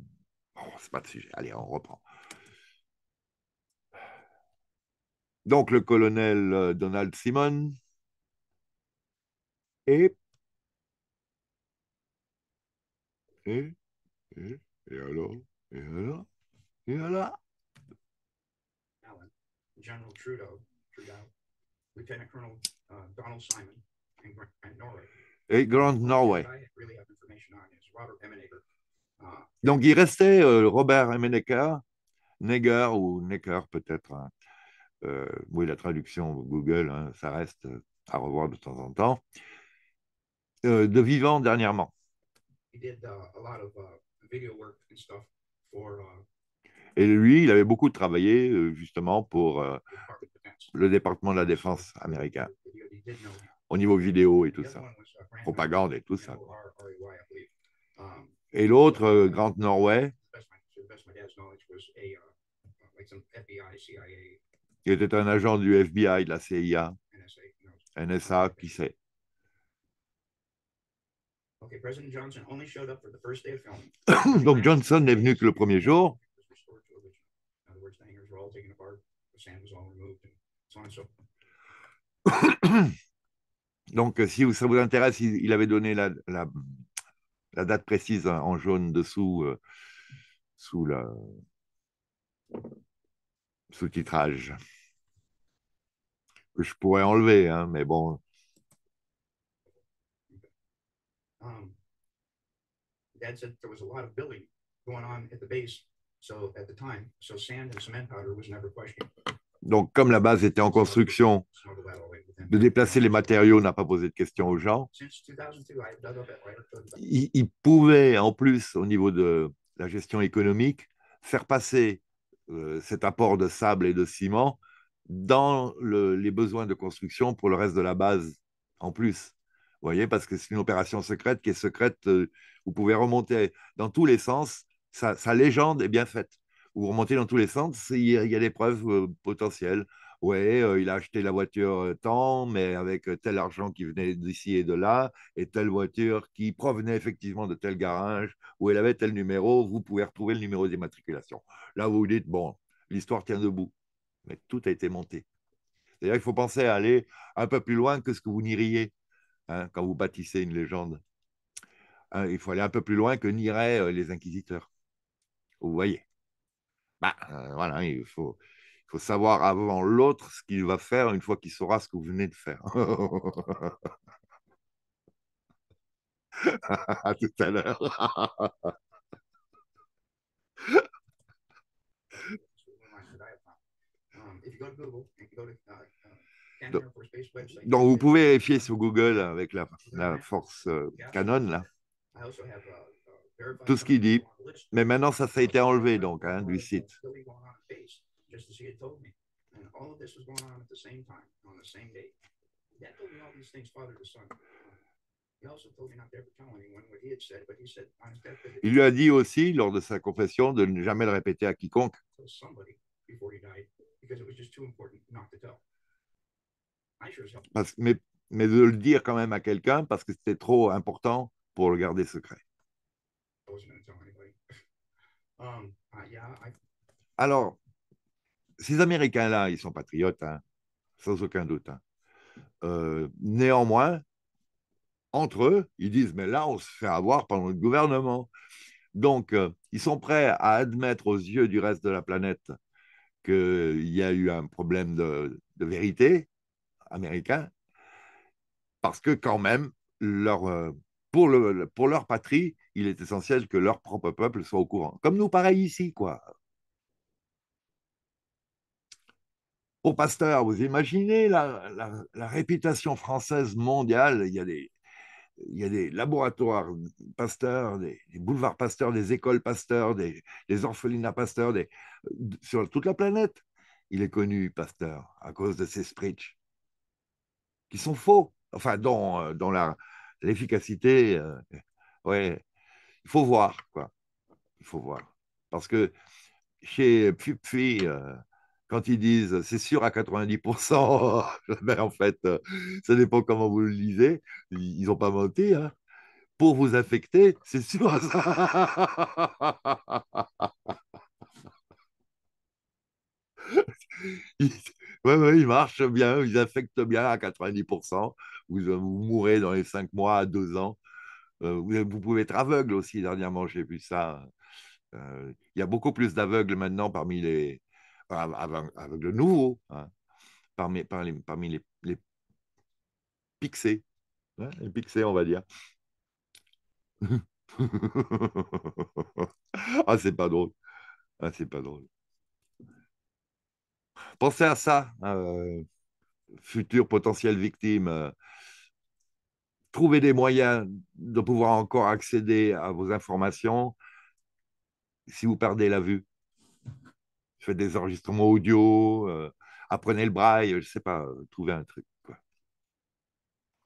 c'est pas le sujet. Allez, on reprend. Donc, le colonel euh, Donald Simon, et, et, et, alors, et alors, et alors. Uh, General Trudeau, Trudeau, Lieutenant Colonel uh, Donald Simon, and Grant Norway. Et Grant Norway. Uh, Donc il restait euh, Robert Emenecker, Neger ou Necker peut-être. Hein. Euh, oui, la traduction Google, hein, ça reste euh, à revoir de temps en temps de vivant dernièrement. Et lui, il avait beaucoup travaillé justement pour le département de la défense américain, au niveau vidéo et tout ça, propagande et tout ça. Et l'autre, Grant Norway, qui était un agent du FBI, de la CIA, NSA, qui sait. Donc Johnson n'est venu que le premier jour. Donc, si ça vous intéresse, il, avait donné la, date précise en jaune dessous, euh, sous le sous-titrage, que je pourrais enlever, hein, mais bon, Donc, comme la base était en construction, de déplacer les matériaux n'a pas posé de question aux gens. Ils, pouvait, pouvaient, en plus, au niveau de la gestion économique, faire passer euh, cet apport de sable et de ciment dans les besoins de construction pour le reste de la base en plus. Vous voyez, parce que c'est une opération secrète qui est secrète. Euh, vous pouvez remonter dans tous les sens. Sa, légende est bien faite. Vous remontez dans tous les sens, il y, a des preuves euh, potentielles. Ouais, euh, il a acheté la voiture tant, mais avec tel argent qui venait d'ici et de là, et telle voiture qui provenait effectivement de tel garage, où elle avait tel numéro, vous pouvez retrouver le numéro d'immatriculation. Là, vous vous dites, bon, l'histoire tient debout. Mais tout a été monté. C'est-à-dire qu'il faut penser à aller un peu plus loin que ce que vous n'iriez. Hein, quand vous bâtissez une légende. Hein, il faut aller un peu plus loin que n'iraient euh, les inquisiteurs. Vous voyez. Bah, euh, voilà, il faut, faut savoir avant l'autre ce qu'il va faire une fois qu'il saura ce que vous venez de faire. à [laughs] tout à l'heure. if Google donc, vous pouvez vérifier sur Google avec la, force euh, Canon, là. Uh, uh, Tout ce qu'il dit. Mais maintenant, ça, ça a été enlevé, donc, hein, du site. Il lui a dit aussi, lors de sa confession, de ne jamais le répéter à quiconque. Ah, mais, mais de le dire quand même à quelqu'un parce que c'était trop important pour le garder secret. [laughs] Um, ah, Alors, ces Américains-là, ils sont patriotes, hein, sans aucun doute. Hein. Euh, néanmoins, entre eux, ils disent, mais là, on se fait avoir par notre gouvernement. Donc, euh, ils sont prêts à admettre aux yeux du reste de la planète qu'il y a eu un problème de vérité, américains, parce que quand même, leur, euh, pour, le, pour leur patrie, il est essentiel que leur propre peuple soit au courant. Comme nous, pareil ici, quoi. Au Pasteur, vous imaginez la, réputation française mondiale, il y a des, il y des laboratoires pasteurs, des, des boulevards pasteurs, des écoles pasteurs, des, des orphelinats Pasteur, des, sur toute la planète. Il est connu, Pasteur, à cause de ses speeches qui sont faux, enfin, dans, euh, la, l'efficacité. Euh, ouais, il faut voir, quoi. Il faut voir. Parce que chez Pfui euh, quand ils disent c'est sûr à 90%, [laughs] mais en fait, ça dépend comment vous le lisez, ils n'ont pas menti. Hein. Pour vous affecter, c'est sûr à ça. [laughs] oui, ils marchent bien, ils infectent bien à 90%. Vous, euh, vous mourrez dans les 5 mois à 2 ans. Euh, euh, vous, pouvez être aveugle aussi, dernièrement, j'ai vu ça. Il y a beaucoup plus d'aveugles maintenant parmi les. aveugles nouveaux, hein, parmi, parmi, parmi, les, les pixés. Hein, les pixés, on va dire. [laughs] ah, c'est pas drôle. Ah, c'est pas drôle. Pensez à ça, euh, futurs potentiels victimes. Euh, trouvez des moyens de pouvoir encore accéder à vos informations si vous perdez la vue. Faites des enregistrements audio, euh, apprenez le braille, je ne sais pas, trouvez un truc. Quoi.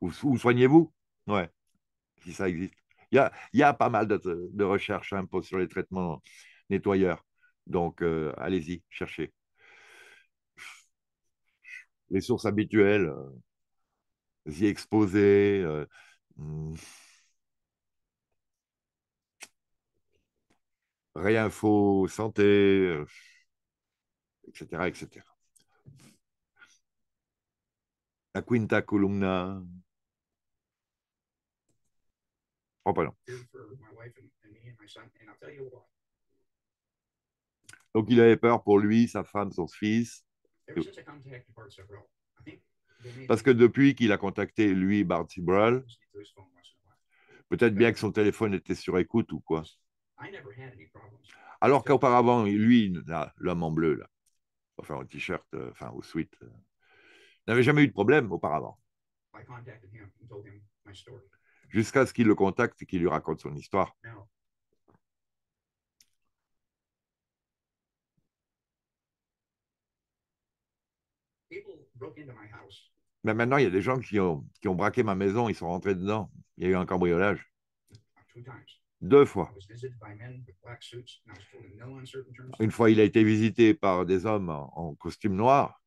Ou, soignez-vous, ouais, si ça existe. Il y a, pas mal de, recherches hein, sur les traitements nettoyeurs. Donc, allez-y, cherchez les sources habituelles, j'y euh, exposé. Euh, hmm, rien faux, santé, etc., euh, etc. La quinta columna. Oh, pardon. Donc, il avait peur pour lui, sa femme, son fils. Parce que depuis qu'il a contacté, lui, Bart Brown, peut-être bien que son téléphone était sur écoute ou quoi. Alors qu'auparavant, lui, l'homme en bleu, là, enfin en t-shirt, euh, enfin au sweat, euh, n'avait jamais eu de problème auparavant. Jusqu'à ce qu'il le contacte et qu'il lui raconte son histoire. Mais maintenant, il y a des gens qui ont, qui ont braqué ma maison, ils sont rentrés dedans. Il y a eu un cambriolage. Deux fois. Une fois, il a été visité par des hommes en, en costume noir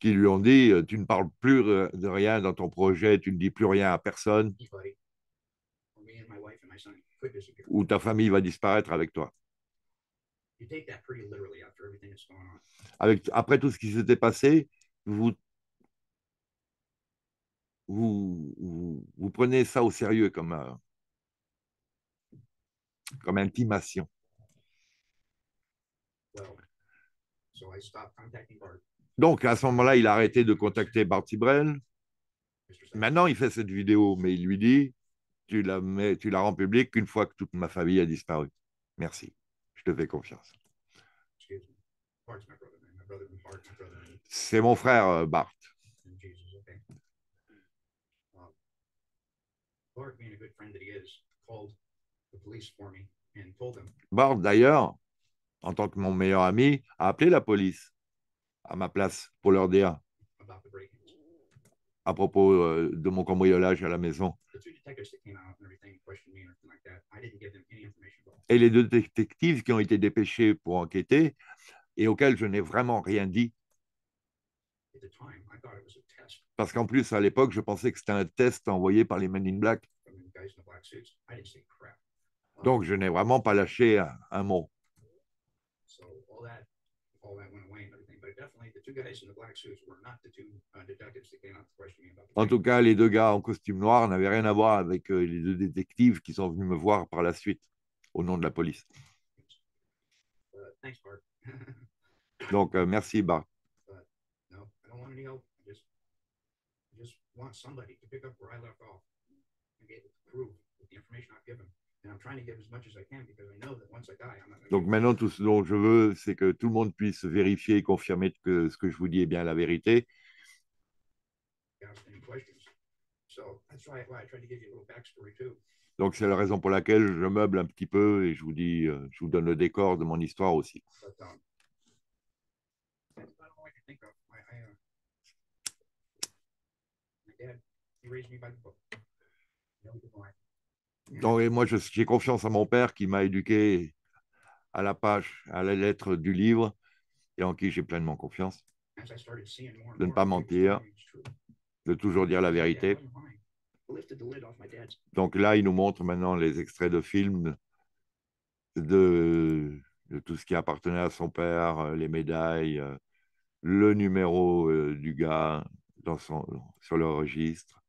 qui lui ont dit euh, Tu ne parles plus euh, de rien dans ton projet, tu ne dis plus rien à personne, ou ta famille va disparaître avec toi. Avec, après tout ce qui s'était passé, vous, vous, vous, prenez ça au sérieux comme, euh, comme intimation. Donc, à ce moment-là, il a arrêté de contacter Barty Brenn. Maintenant, il fait cette vidéo, mais il lui dit Tu la, mets, tu la rends publique une fois que toute ma famille a disparu. Merci. Je te fais confiance. C'est mon frère euh, Bart. Um, Bart, d'ailleurs, en tant que mon meilleur ami, a appelé la police à ma place pour leur dire à propos euh, de mon cambriolage à la maison. Et les deux détectives qui ont été dépêchés pour enquêter et auxquels je n'ai vraiment rien dit. Parce qu'en plus, à l'époque, je pensais que c'était un test envoyé par les Men in Black. Donc, je n'ai vraiment pas lâché un, un mot definitely the two guys in the black suits were not the two uh, detectives that came out to question me about the En tout cas, les deux gars en costume noir n'avaient rien à voir avec euh, les deux détectives qui sont venus me voir par la suite au nom de la police. Uh, thanks, Bart. [laughs] Donc, euh, merci, Bart. Want somebody to pick up where I left off and be able to with the information I've given donc maintenant, tout ce dont je veux, c'est que tout le monde puisse vérifier et confirmer que ce que je vous dis est bien la vérité. Donc c'est la raison pour laquelle je meuble un petit peu et je vous dis, euh, je vous donne le décor de mon histoire aussi. Um, donc, moi, j'ai confiance à mon père qui m'a éduqué à la page, à la lettre du livre, et en qui j'ai pleinement confiance. De ne pas mentir, de toujours dire la vérité. Donc là, il nous montre maintenant les extraits de films de, tout ce qui appartenait à son père, euh, les médailles, euh, le numéro euh, du gars dans son, sur le registre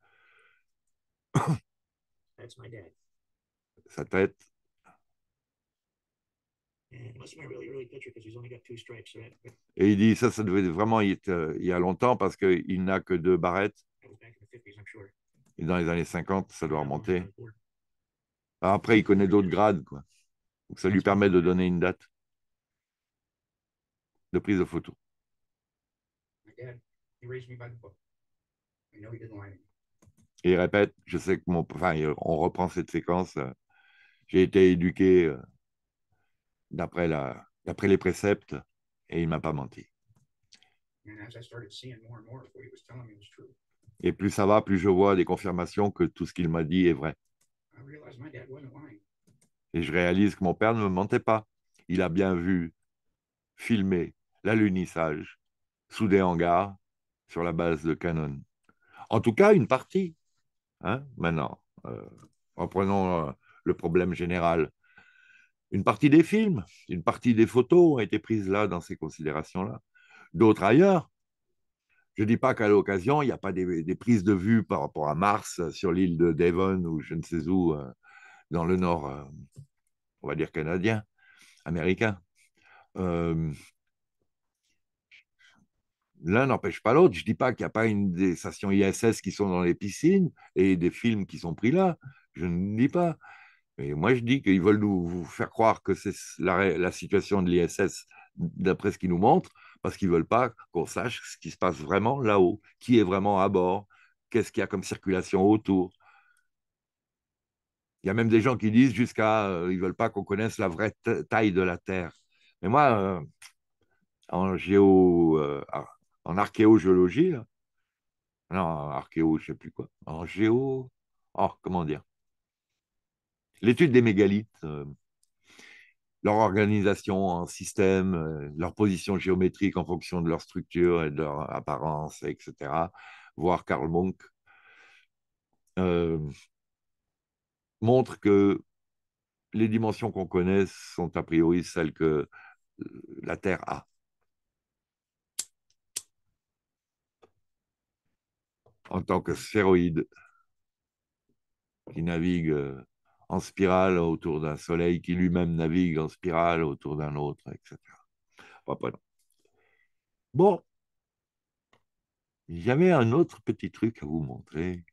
sa tête. Et il dit, ça, ça devait vraiment être euh, il y a longtemps parce qu'il n'a que deux barrettes. Et dans les années 50, ça doit remonter. Ah, après, il connaît d'autres grades. Quoi. Donc, ça lui permet de donner une date de prise de photo. Et il répète, je sais que mon... Enfin, on reprend cette séquence euh, j'ai été éduqué euh, d'après la, d'après les préceptes, et il m'a pas menti. Et plus ça va, plus je vois des confirmations que tout ce qu'il m'a dit est vrai. Et je réalise que mon père ne me mentait pas. Il a bien vu, filmer l'alunissage sous des hangars sur la base de Canon. En tout cas, une partie. Hein Maintenant, euh, reprenons euh, le problème général. Une partie des films, une partie des photos ont été prises là, dans ces considérations-là. D'autres ailleurs. Je ne dis pas qu'à l'occasion, il n'y a pas des, prises de vue par rapport à Mars sur l'île de Devon ou je ne sais où, euh, dans le nord, euh, on va dire canadien, américain. Euh, l'un n'empêche pas l'autre. Je ne dis pas qu'il n'y a pas une, des stations ISS qui sont dans les piscines et des films qui sont pris là. Je ne dis pas. Et moi, je dis qu'ils veulent nous faire croire que c'est la, la, situation de l'ISS, d'après ce qu'ils nous montrent, parce qu'ils ne veulent pas qu'on sache ce qui se passe vraiment là-haut, qui est vraiment à bord, qu'est-ce qu'il y a comme circulation autour. Il y a même des gens qui disent jusqu'à, Ils euh, ils veulent pas qu'on connaisse la vraie taille de la Terre. Mais moi, euh, en géo, euh, en archéogéologie, là, non, archéo, je sais plus quoi, en géo, oh, comment dire, L'étude des mégalithes, euh, leur organisation en système, euh, leur position géométrique en fonction de leur structure et de leur apparence, etc. voire Karl Monk euh, montre que les dimensions qu'on connaît sont a priori celles que la Terre a. En tant que sphéroïde qui navigue en spirale autour d'un soleil qui lui-même navigue en spirale autour d'un autre, etc. Bon, j'avais un autre petit truc à vous montrer.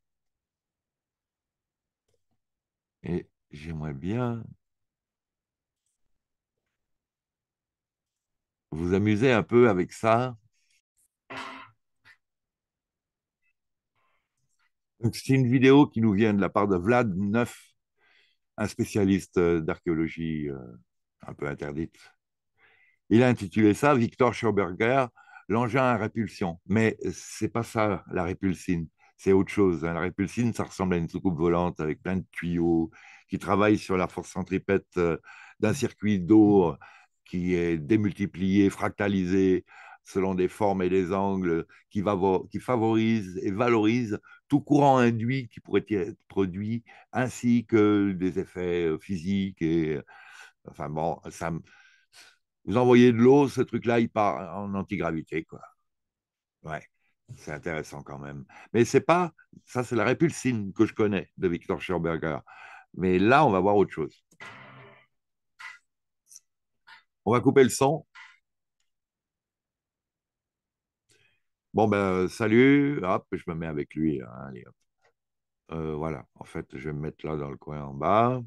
Et j'aimerais bien vous amuser un peu avec ça. C'est une vidéo qui nous vient de la part de Vlad 9 un spécialiste euh, d'archéologie euh, un peu interdite. Il a intitulé ça Victor Schauberger, l'engin à répulsion. Mais c'est pas ça la répulsine, c'est autre chose. Hein. La répulsine, ça ressemble à une soucoupe volante avec plein de tuyaux qui travaille sur la force centripète euh, d'un circuit d'eau qui est démultiplié, fractalisé selon des formes et des angles qui, qui favorise et valorise tout courant induit qui pourrait être produit, ainsi que des effets euh, physiques. Et, euh, enfin bon, ça, vous envoyez de l'eau, ce truc-là, il part en antigravité. Quoi. Ouais, c'est intéressant quand même. Mais c'est pas, ça c'est la répulsine que je connais de Victor Scherberger Mais là, on va voir autre chose. On va couper le son. Bon, ben, salut, hop, je me mets avec lui. Hein, hop. Euh, voilà, en fait, je vais me mettre là dans le coin en bas.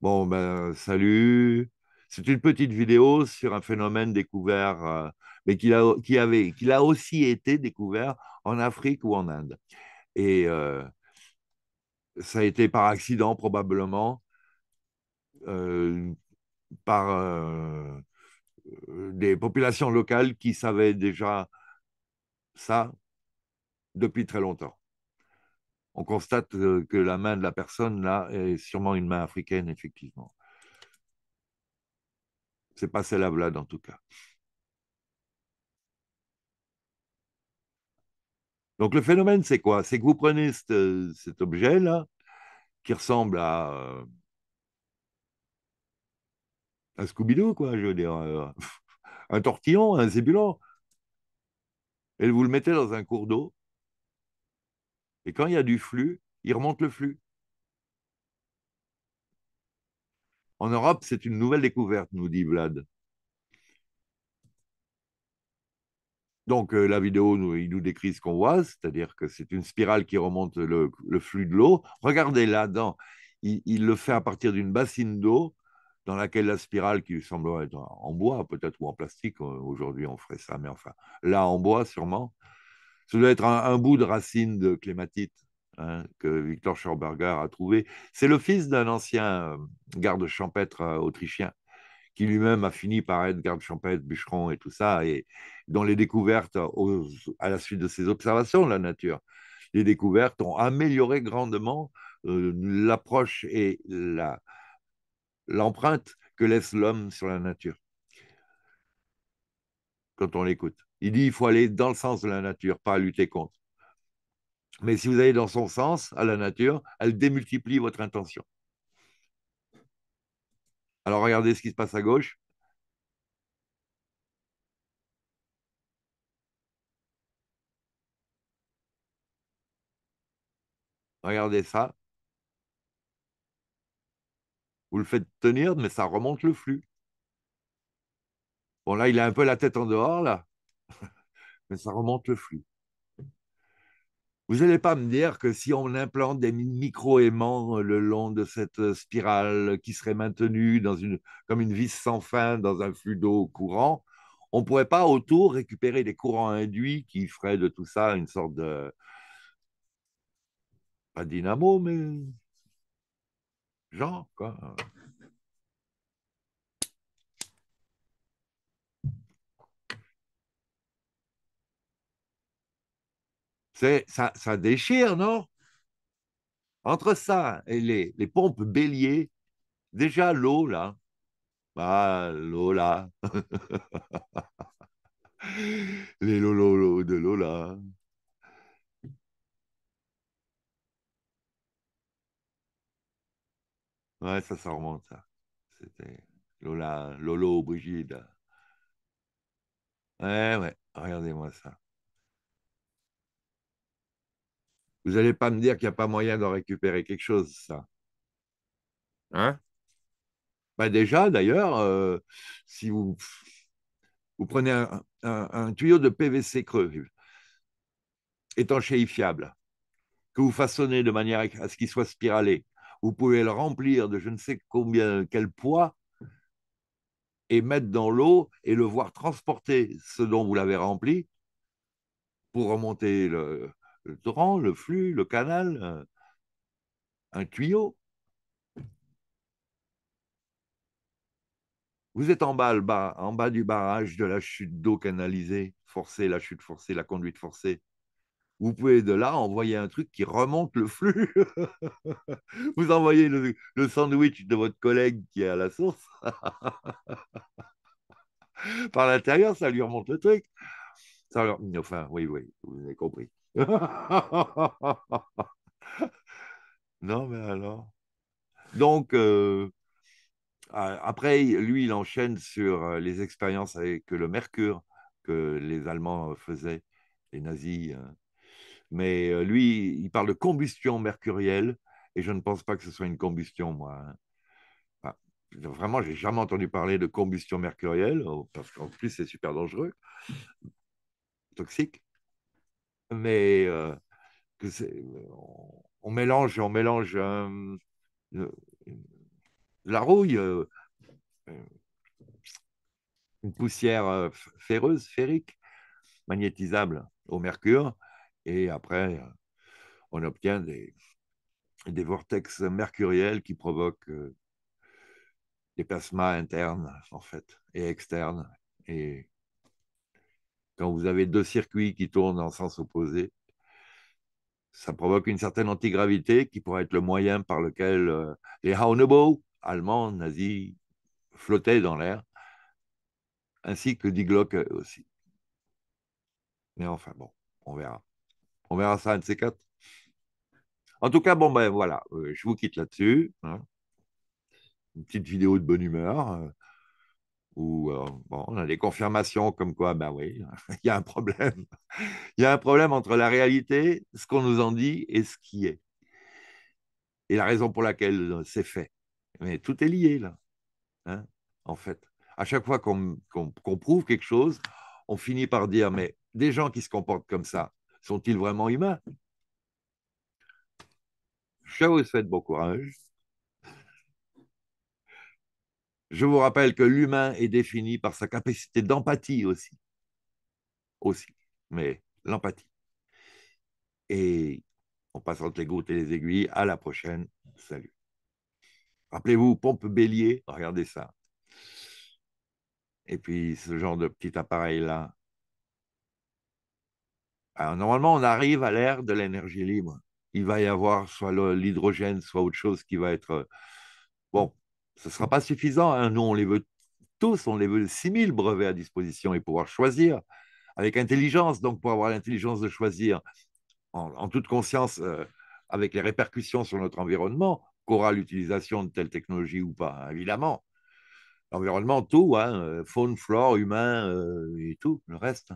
Bon, ben, salut. C'est une petite vidéo sur un phénomène découvert, euh, mais qu'il a, qui avait, a aussi été découvert en Afrique ou en Inde. Et euh, ça a été par accident, probablement, par des populations locales qui savaient déjà ça depuis très longtemps. On constate euh, que la main de la personne, là, est sûrement une main africaine, effectivement. C'est pas celle là Vlad, en tout cas. Donc le phénomène, c'est quoi C'est que vous prenez euh, cet, objet-là, qui ressemble à, un euh, scooby quoi, je veux dire, [laughs] un tortillon, un zébulon et vous le mettez dans un cours d'eau. Et quand il y a du flux, il remonte le flux. En Europe, c'est une nouvelle découverte, nous dit Vlad. Donc euh, la vidéo, nous, il nous décrit ce qu'on voit, c'est-à-dire que c'est une spirale qui remonte le, flux de l'eau. Regardez là, dedans il, le fait à partir d'une bassine d'eau dans laquelle la spirale, qui semble être en bois, peut-être ou en plastique, euh, aujourd'hui on ferait ça, mais enfin, là en bois sûrement, ça doit être un, bout de racine de clématite hein, que Victor Schorberger a trouvé. C'est le fils d'un ancien euh, garde champêtre euh, autrichien qui lui-même a fini par être garde champêtre, bûcheron et tout ça, et dont les découvertes, à la suite de ses observations de la nature, les découvertes ont amélioré grandement l'approche et la, l'empreinte que laisse l'homme sur la nature quand on l'écoute. Il dit il faut aller dans le sens de la nature, pas lutter contre. Mais si vous allez dans son sens, à la nature, elle démultiplie votre intention. Alors regardez ce qui se passe à gauche. Regardez ça. Vous le faites tenir, mais ça remonte le flux. Bon, là, il a un peu la tête en dehors, là, [laughs] mais ça remonte le flux. Vous n'allez pas me dire que si on implante des micro-aimants euh, le long de cette euh, spirale qui serait maintenue dans une, comme une vis sans fin dans un flux d'eau courant, on ne pourrait pas autour récupérer des courants induits qui feraient de tout ça une sorte de... Pas dynamo, mais genre, quoi. Ça, ça, déchire, non Entre ça et les, les pompes béliers, déjà l'eau, là. Ah, l'eau, là. [laughs] les lolos de l'eau, là. Ouais, ça, ça remonte, ça. C'était Lola, Lolo, Brigitte. Ouais, ouais, regardez-moi ça. Vous n'allez pas me dire qu'il n'y a pas moyen d'en récupérer quelque chose, ça. Hein Pas bah, Déjà, d'ailleurs, euh, si vous, vous prenez un, un, tuyau de PVC creux, étanchéifiable, que vous façonnez de manière à ce qu'il soit spiralé, vous pouvez le remplir de je ne sais combien, quel poids, et mettre dans l'eau et le voir transporter ce dont vous l'avez rempli pour remonter le, torrent, le flux, le canal, un, tuyau. Vous êtes en bas, en bas du barrage de la chute d'eau canalisée, forcée, la chute forcée, la conduite forcée vous pouvez de là envoyer un truc qui remonte le flux. [laughs] vous envoyez le, sandwich de votre collègue qui est à la source. [laughs] Par l'intérieur, ça lui remonte le truc. Ça Enfin, oui, oui, vous avez compris. [laughs] non, mais alors. Donc, euh, après, lui, il enchaîne sur euh, les expériences avec le mercure que les Allemands faisaient, les nazis. Hein. Mais euh, lui, il parle de combustion mercurielle, et je ne pense pas que ce soit une combustion, moi. Hein. Enfin, vraiment, j'ai jamais entendu parler de combustion mercurielle, oh, parce qu'en plus, c'est super dangereux, toxique. Mais euh, on, mélange, on mélange euh, la rouille, une poussière ferreuse, férique, magnétisable au mercure, et après, euh, on obtient des, des vortex mercuriels qui provoquent euh, des plasmas internes, en fait, et externes. Et quand vous avez deux circuits qui tournent en sens opposé, ça provoque une certaine antigravité qui pourrait être le moyen par lequel euh, les Haunobo, allemands, nazis, flottaient dans l'air, ainsi que Diglock aussi. Mais enfin, bon, on verra. On verra ça à nc En tout cas, bon, ben, voilà, euh, je vous quitte là-dessus. Hein. Une petite vidéo de bonne humeur. Euh, où euh, bon, on a des confirmations comme quoi, ben oui, [laughs] il y a un problème. Il y a un problème entre la réalité, ce qu'on nous en dit et ce qui est. Et la raison pour laquelle c'est fait. Mais tout est lié là, hein, en fait. À chaque fois qu'on prouve quelque chose, on finit par dire, mais des gens qui se comportent comme ça, sont-ils vraiment humains Je vous souhaite bon courage. Je vous rappelle que l'humain est défini par sa capacité d'empathie aussi. Aussi, mais l'empathie. Et on passe entre les gouttes et les aiguilles. À la prochaine. Salut. Rappelez-vous, pompe bélier, regardez ça. Et puis ce genre de petit appareil-là, normalement, on arrive à l'ère de l'énergie libre. Il va y avoir soit l'hydrogène, soit autre chose qui va être. Euh, bon, ce ne sera pas suffisant. Hein. Nous, on les veut tous, on les veut 6000 brevets à disposition et pouvoir choisir avec intelligence, donc pour avoir l'intelligence de choisir en, toute conscience euh, avec les répercussions sur notre environnement qu'aura l'utilisation de telle technologie ou pas, hein, évidemment. L'environnement, tout, hein, euh, faune, flore, humain et tout, le reste.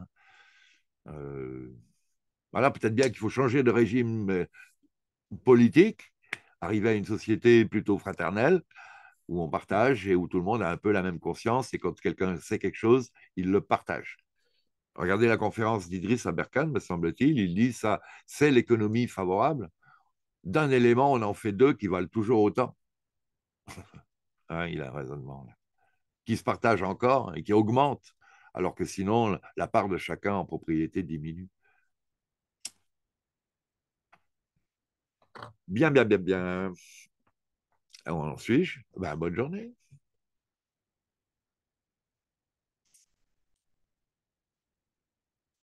Voilà, peut-être bien qu'il faut changer de régime euh, politique, arriver à une société plutôt fraternelle, où on partage et où tout le monde a un peu la même conscience, et quand quelqu'un sait quelque chose, il le partage. Regardez la conférence d'Idriss Aberkan, me semble-t-il, il dit ça, c'est l'économie favorable. D'un élément, on en fait deux qui valent toujours autant. [laughs] Hein, il a un raisonnement là. Qui se partage encore et qui augmente, alors que sinon, la part de chacun en propriété diminue. Bien, bien, bien, bien. Où en suis-je ben, Bonne journée.